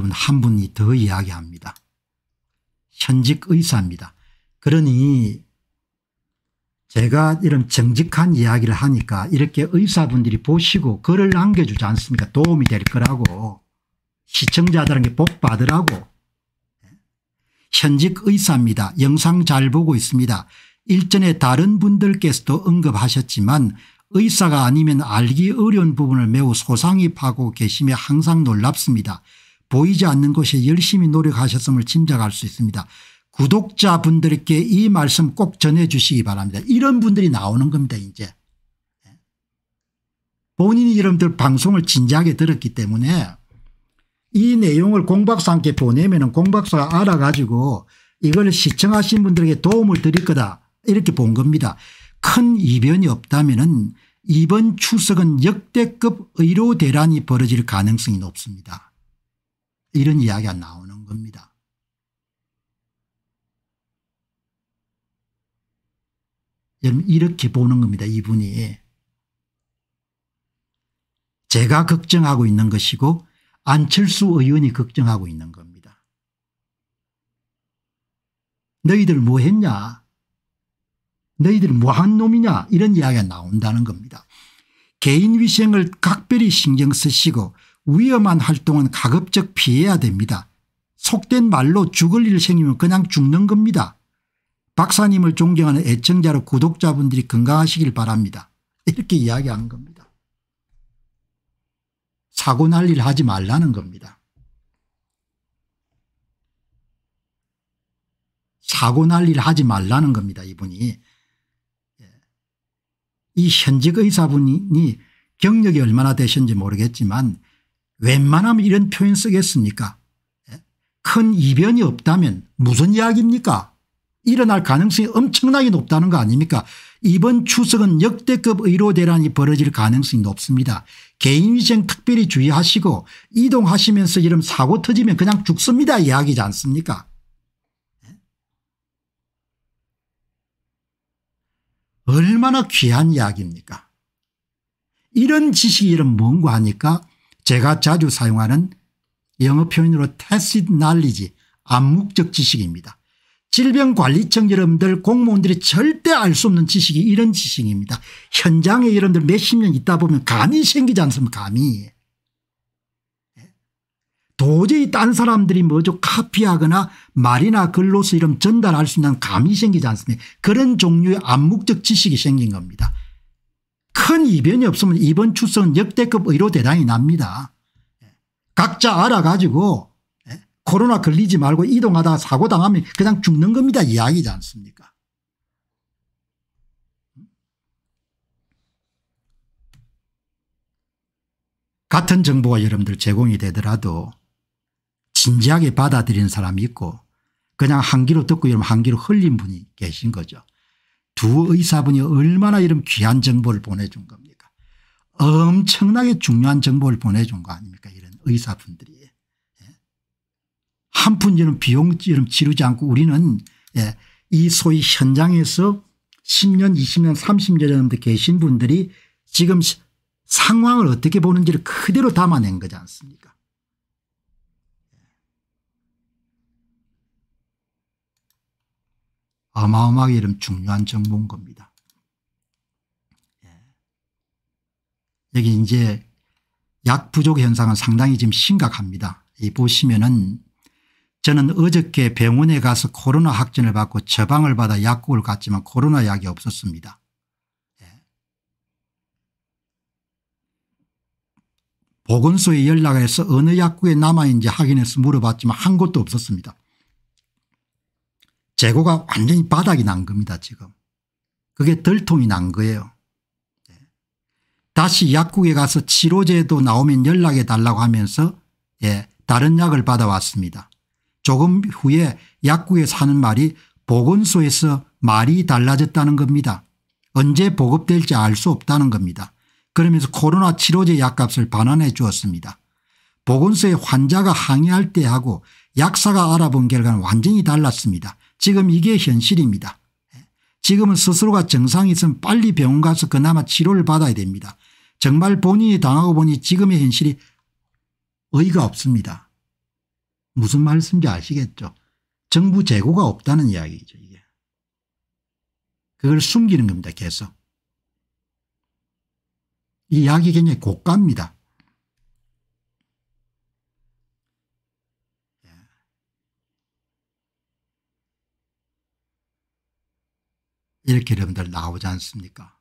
여러분 한 분이 더 이야기합니다. 현직 의사입니다. 그러니 제가 이런 정직한 이야기를 하니까 이렇게 의사분들이 보시고 글을 남겨주지 않습니까 도움이 될 거라고 시청자들에게복 받으라고 현직 의사입니다. 영상 잘 보고 있습니다. 일전에 다른 분들께서도 언급하셨지만 의사가 아니면 알기 어려운 부분을 매우 소상히 파고 계시며 항상 놀랍습니다. 보이지 않는 곳에 열심히 노력하셨음을 짐작할 수 있습니다. 구독자분들께 이 말씀 꼭 전해 주시기 바랍니다. 이런 분들이 나오는 겁니다 이제. 본인이 여러분들 방송을 진지하게 들었기 때문에 이 내용을 공박사한 보내면 공박사가 알아가지고 이걸 시청하신 분들에게 도움을 드릴 거다 이렇게 본 겁니다. 큰 이변이 없다면 이번 추석은 역대급 의료 대란이 벌어질 가능성이 높습니다. 이런 이야기가 나오는 겁니다. 여러분 이렇게 보는 겁니다. 이분이 제가 걱정하고 있는 것이고 안철수 의원이 걱정하고 있는 겁니다. 너희들 뭐 했냐 너희들 뭐 한 놈이냐 이런 이야기가 나온다는 겁니다. 개인 위생을 각별히 신경 쓰시고 위험한 활동은 가급적 피해야 됩니다. 속된 말로 죽을 일 생기면 그냥 죽는 겁니다. 박사님을 존경하는 애청자로 구독자분들이 건강하시길 바랍니다. 이렇게 이야기한 겁니다. 사고 날 일 하지 말라는 겁니다. 사고 날 일 하지 말라는 겁니다. 이분이. 예. 이 현직 의사분이 경력이 얼마나 되셨는지 모르겠지만 웬만하면 이런 표현 쓰겠습니까 예? 큰 이변이 없다면 무슨 이야기입니까 일어날 가능성이 엄청나게 높다는 거 아닙니까 이번 추석은 역대급 의료 대란이 벌어질 가능성이 높습니다. 개인위생 특별히 주의하시고 이동하시면서 이런 사고 터지면 그냥 죽습니다 이야기지 않습니까 예? 얼마나 귀한 이야기입니까 이런 지식이 이런 뭔가 하니까 제가 자주 사용하는 영어 표현으로 tacit knowledge 암묵적 지식입니다. 질병관리청 여러분들 공무원들이 절대 알 수 없는 지식이 이런 지식입니다. 현장에 여러분들 몇 십 년 있다 보면 감이 생기지 않습니까 감이. 예. 도저히 딴 사람들이 뭐죠 카피하거나 말이나 글로서 이런 전달할 수 있는 감이 생기지 않습니까 그런 종류의 암묵적 지식이 생긴 겁니다. 큰 이변이 없으면 이번 추석은 역대급 의료 대단이 납니다. 예. 각자 알아가지고 예. 코로나 걸리지 말고 이동하다 사고 당하면 그냥 죽는 겁니다 이야기지 않습니까 같은 정보가 여러분들 제공이 되더라도 진지하게 받아들이 사람이 있고 그냥 한 귀로 듣고 여러분 한 귀로 흘린 분이 계신 거죠. 두 의사분이 얼마나 이런 귀한 정보를 보내준 겁니까 엄청나게 중요한 정보를 보내준 거 아닙니까 이런 의사분들이 예. 한푼 이런 비용 이런 지르지 않고 우리는 예, 이 소위 현장에서 10년 20년 30년 정도 계신 분들이 지금 상황을 어떻게 보는지를 그대로 담아낸 거지 않습니까 어마어마하게 이런 중요한 정보인 겁니다. 예. 여기 이제 약 부족 현상은 상당히 지금 심각합니다. 이 보시면은 저는 어저께 병원에 가서 코로나 확진을 받고 처방을 받아 약국을 갔지만 코로나 약이 없었습니다. 예. 보건소에 연락해서 어느 약국에 남아있는지 확인해서 물어봤지만 한 곳도 없었습니다. 재고가 완전히 바닥이 난 겁니다 지금. 그게 덜통이 난 거예요. 네. 다시 약국에 가서 치료제도 나오면 연락해 달라고 하면서 예, 다른 약을 받아왔습니다. 조금 후에 약국에 사는 말이 보건소에서 말이 달라졌다는 겁니다. 언제 보급될지 알 수 없다는 겁니다. 그러면서 코로나 치료제 약값을 반환해 주었습니다. 보건소에 환자가 항의할 때하고 약사가 알아본 결과는 완전히 달랐습니다. 지금 이게 현실입니다. 지금은 스스로가 증상이 있으면 빨리 병원 가서 그나마 치료를 받아야 됩니다. 정말 본인이 당하고 보니 지금의 현실이 의의가 없습니다. 무슨 말씀인지 아시겠죠? 정부 재고가 없다는 이야기죠. 이게. 그걸 숨기는 겁니다. 계속. 이 약이 굉장히 고가입니다. 이렇게 여러분들 나오지 않습니까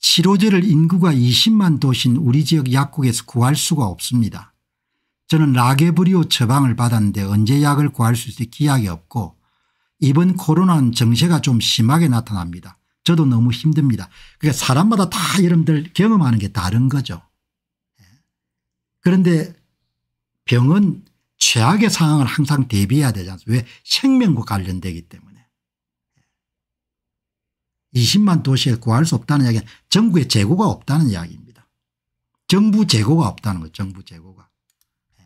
치료제를 인구가 20만 도신 우리 지역 약국에서 구할 수가 없습니다. 저는 라게브리오 처방을 받았는데 언제 약을 구할 수 있을 지 기약이 없고 이번 코로나는 정세가 좀 심하게 나타납니다. 저도 너무 힘듭니다. 그러니까 사람마다 다 여러분들 경험하는 게 다른 거죠. 예. 그런데 병은 최악의 상황을 항상 대비해야 되지 않습니까 왜 생명과 관련되기 때문에. 20만 도시에 구할 수 없다는 이야기는 정부의 재고가 없다는 이야기입니다. 정부 재고가 없다는 거 정부 재고가. 예.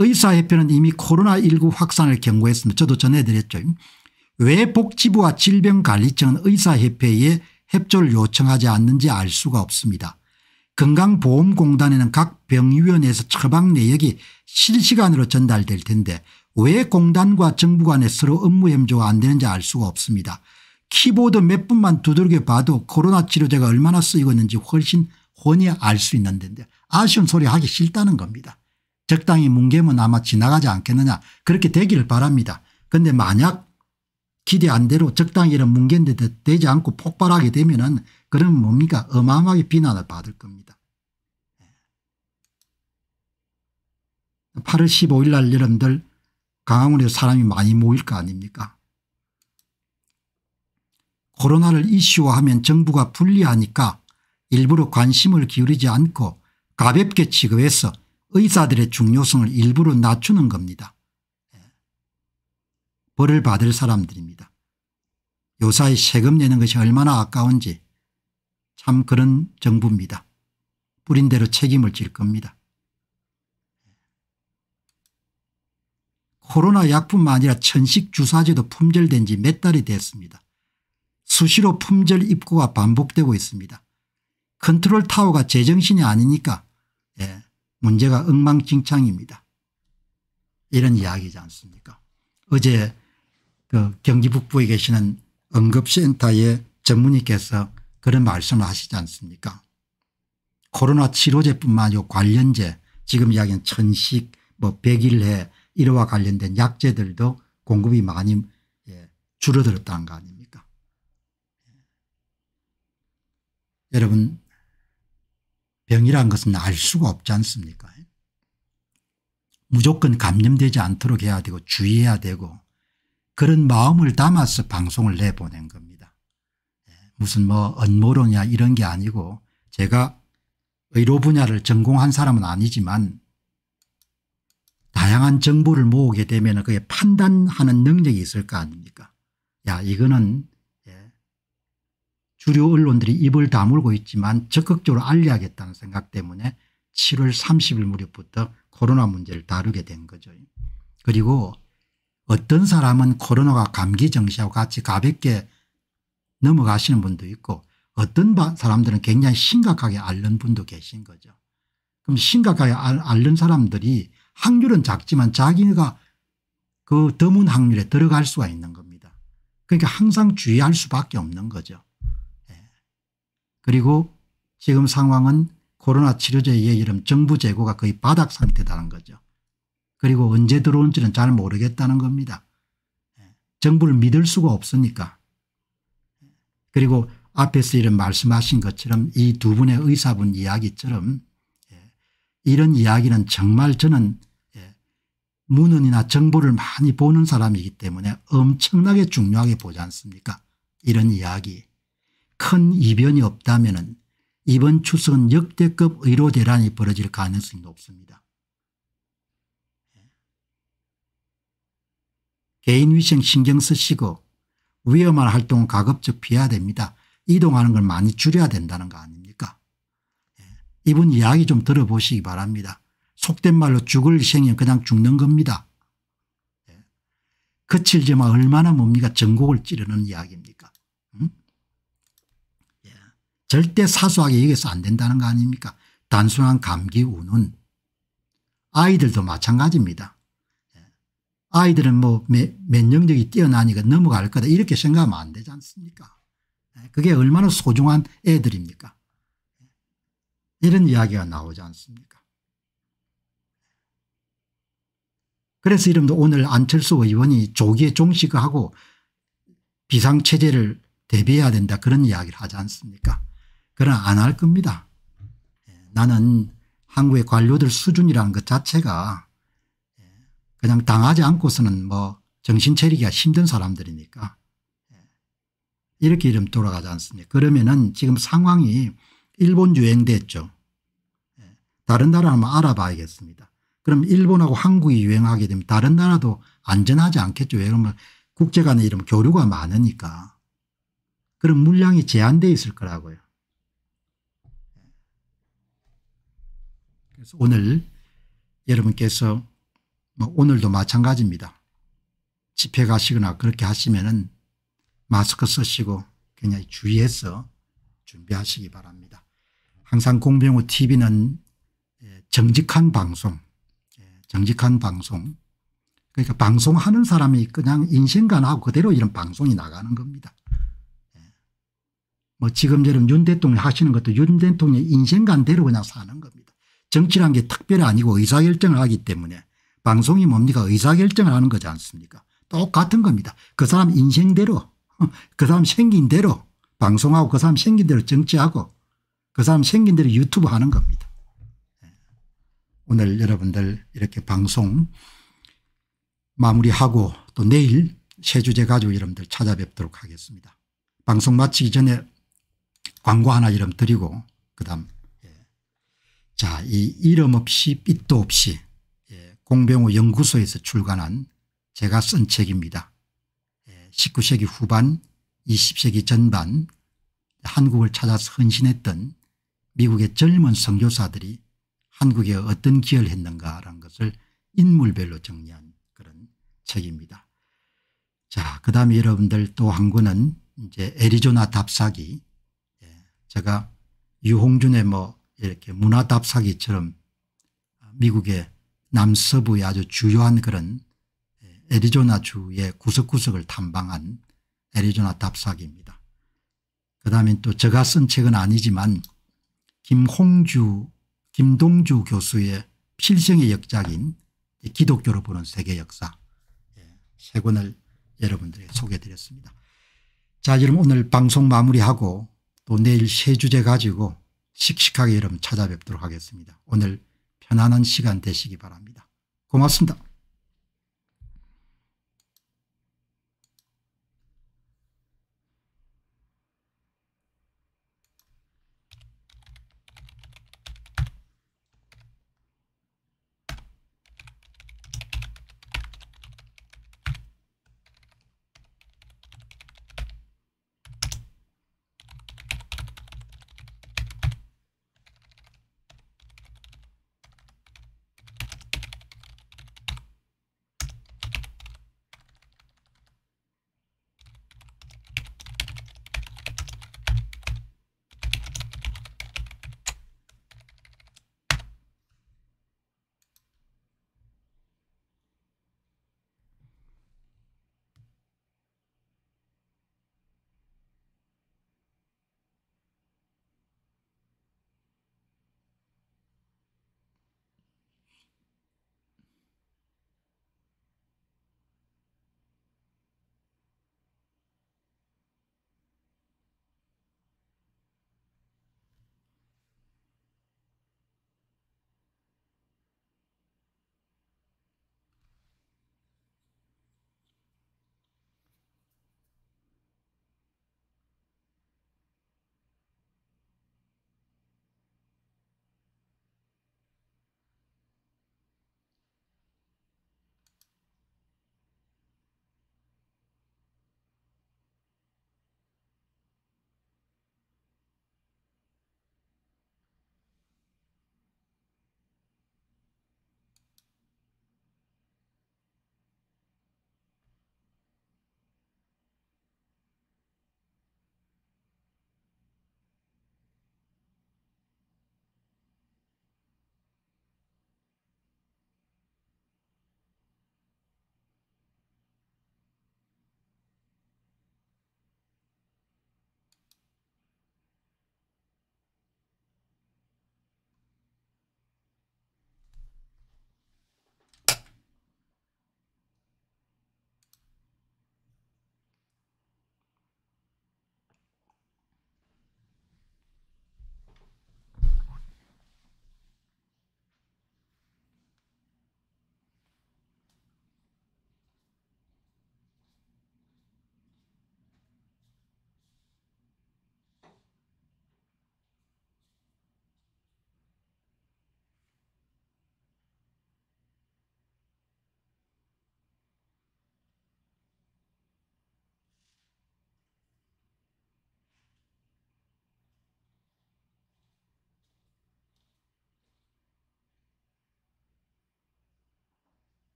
의사협회는 이미 코로나19 확산을 경고했습니다. 저도 전해드렸죠. 왜 복지부와 질병관리청은 의사협회에 협조를 요청하지 않는지 알 수가 없습니다. 건강보험공단에는 각 병위원회에서 처방 내역이 실시간으로 전달될 텐데 왜 공단과 정부 간에 서로 업무 협조가 안 되는지 알 수가 없습니다. 키보드 몇 분만 두들겨 봐도 코로나 치료제가 얼마나 쓰이고 있는지 훨씬 훤히 알 수 있는 데 아쉬운 소리 하기 싫다는 겁니다. 적당히 뭉개면 아마 지나가지 않겠느냐 그렇게 되기를 바랍니다. 그런데 만약 기대 안대로 적당히 이런 뭉갠데 되지 않고 폭발하게 되면 은 그럼 뭡니까 어마어마하게 비난을 받을 겁니다. 8월 15일 날 여러분들 강화문에 사람이 많이 모일 거 아닙니까 코로나를 이슈화하면 정부가 불리하니까 일부러 관심을 기울이지 않고 가볍게 취급해서 의사들의 중요성을 일부러 낮추는 겁니다. 예. 벌을 받을 사람들입니다. 요사에 세금 내는 것이 얼마나 아까운지 참 그런 정부입니다. 뿌린 대로 책임을 질 겁니다. 예. 코로나 약뿐만 아니라 천식 주사제도 품절된 지 몇 달이 됐습니다. 수시로 품절 입고가 반복되고 있습니다. 컨트롤 타워가 제정신이 아니니까 예, 문제가 엉망진창입니다. 이런 이야기지 않습니까 어제 그 경기 북부에 계시는 응급센터의 전문의께서 그런 말씀을 하시지 않습니까 코로나 치료제뿐만 아니고 관련제 지금 이야기한 천식 뭐 백일해 이러와 관련된 약제들도 공급이 많이 예, 줄어들었다는 거 아닙니까 여러분 병이란 것은 알 수가 없지 않습니까 무조건 감염되지 않도록 해야 되고 주의해야 되고 그런 마음을 담아서 방송을 내보낸 겁니다. 예, 무슨 뭐 언모론이야 이런 게 아니고 제가 의료 분야를 전공한 사람은 아니지만 다양한 정보를 모으게 되면 그게 판단하는 능력이 있을 거 아닙니까 야 이거는 주류 언론들이 입을 다물고 있지만 적극적으로 알려야겠다는 생각 때문에 7월 30일 무렵부터 코로나 문제를 다루게 된 거죠. 그리고 어떤 사람은 코로나가 감기 정시하고 같이 가볍게 넘어가시는 분도 있고 어떤 사람들은 굉장히 심각하게 앓는 분도 계신 거죠. 그럼 심각하게 앓는 사람들이 확률은 작지만 자기가 그 드문 확률에 들어갈 수가 있는 겁니다. 그러니까 항상 주의할 수밖에 없는 거죠. 그리고 지금 상황은 코로나 치료제에 이름 정부 재고가 거의 바닥 상태다는 거죠. 그리고 언제 들어올지는 잘 모르겠다는 겁니다. 정부를 믿을 수가 없으니까. 그리고 앞에서 이런 말씀하신 것처럼 이 두 분의 의사분 이야기처럼 예, 이런 이야기는 정말 저는 예, 문헌이나 정보를 많이 보는 사람이기 때문에 엄청나게 중요하게 보지 않습니까 이런 이야기. 큰 이변이 없다면 이번 추석은 역대급 의료 대란이 벌어질 가능성이 높습니다. 개인 위생 신경 쓰시고 위험한 활동은 가급적 피해야 됩니다. 이동하는 걸 많이 줄여야 된다는 거 아닙니까 예. 이분 이야기 좀 들어보시기 바랍니다. 속된 말로 죽을 생이 그냥 죽는 겁니다. 예. 그칠제마 얼마나 뭡니까 전곡을 찌르는 이야기입니까 절대 사소하게 얘기해서안 된다는 거 아닙니까 단순한 감기 운운 아이들도 마찬가지입니다. 아이들은 뭐 면역력이 뛰어나니까 넘어갈 거다 이렇게 생각하면 안 되지 않습니까 그게 얼마나 소중한 애들입니까 이런 이야기가 나오지 않습니까 그래서 이름도 오늘 안철수 의원이 조기에 종식하고 비상체제를 대비해야 된다 그런 이야기를 하지 않습니까 그러나 안할 겁니다. 예, 나는 한국의 관료들 수준이라는 것 자체가 예, 그냥 당하지 않고서는 뭐 정신 차리기가 힘든 사람들이니까 예, 이렇게 이름 돌아가지 않습니까 그러면은 지금 상황이 일본 유행됐죠. 다른 나라 한번 알아봐야겠습니다. 그럼 일본하고 한국이 유행하게 되면 다른 나라도 안전하지 않겠죠. 왜 그러면 국제 간의 이런 교류가 많으니까. 그런 물량이 제한되어 있을 거라고요. 그래서 오늘 여러분께서 뭐 오늘도 마찬가지입니다. 집회 가시거나 그렇게 하시면은 마스크 쓰시고 굉장히 주의해서 준비하시기 바랍니다. 항상 공병호 TV는 예, 정직한 방송, 예, 정직한 방송. 그러니까 방송하는 사람이 그냥 인신간하고 그대로 이런 방송이 나가는 겁니다. 예. 뭐 지금 저런 윤 대통령 하시는 것도 윤 대통령 인생관대로 그냥 사는 겁니다. 정치란 게 특별히 아니고 의사결정을 하기 때문에 방송이 뭡니까 의사결정을 하는 거지 않습니까 똑같은 겁니다. 그 사람 인생대로 그 사람 생긴 대로 방송하고 그 사람 생긴 대로 정치하고 그 사람 생긴 대로 유튜브 하는 겁니다. 예. 오늘 여러분들 이렇게 방송 마무리하고 또 내일 새 주제 가지고 여러분들 찾아뵙도록 하겠습니다. 방송 마치기 전에 광고 하나 이름 드리고 그다음 자, 이 이름 없이 빛도 없이 예, 공병호 연구소에서 출간한 제가 쓴 책입니다. 19세기 예, 후반 20세기 전반 한국을 찾아서 헌신했던 미국의 젊은 선교사들이 한국에 어떤 기여를 했는가라는 것을 인물별로 정리한 그런 책입니다. 자, 그 다음에 여러분들 또 한 권은 이제 애리조나 답사기. 예, 제가 유홍준의 뭐 이렇게 문화 답사기처럼 미국의 남서부의 아주 주요한 그런 애리조나주의 구석구석을 탐방한 애리조나 답사기입니다. 그 다음에 또 제가 쓴 책은 아니지만 김홍주 김동주 교수의 필생의 역작인 기독교로 보는 세계 역사 예, 세 권을 여러분들에게 소개해 드렸습니다. 자 그럼 오늘 방송 마무리하고 또 내일 세 주제 가지고 씩씩하게 여러분 찾아뵙도록 하겠습니다. 오늘 편안한 시간 되시기 바랍니다. 고맙습니다.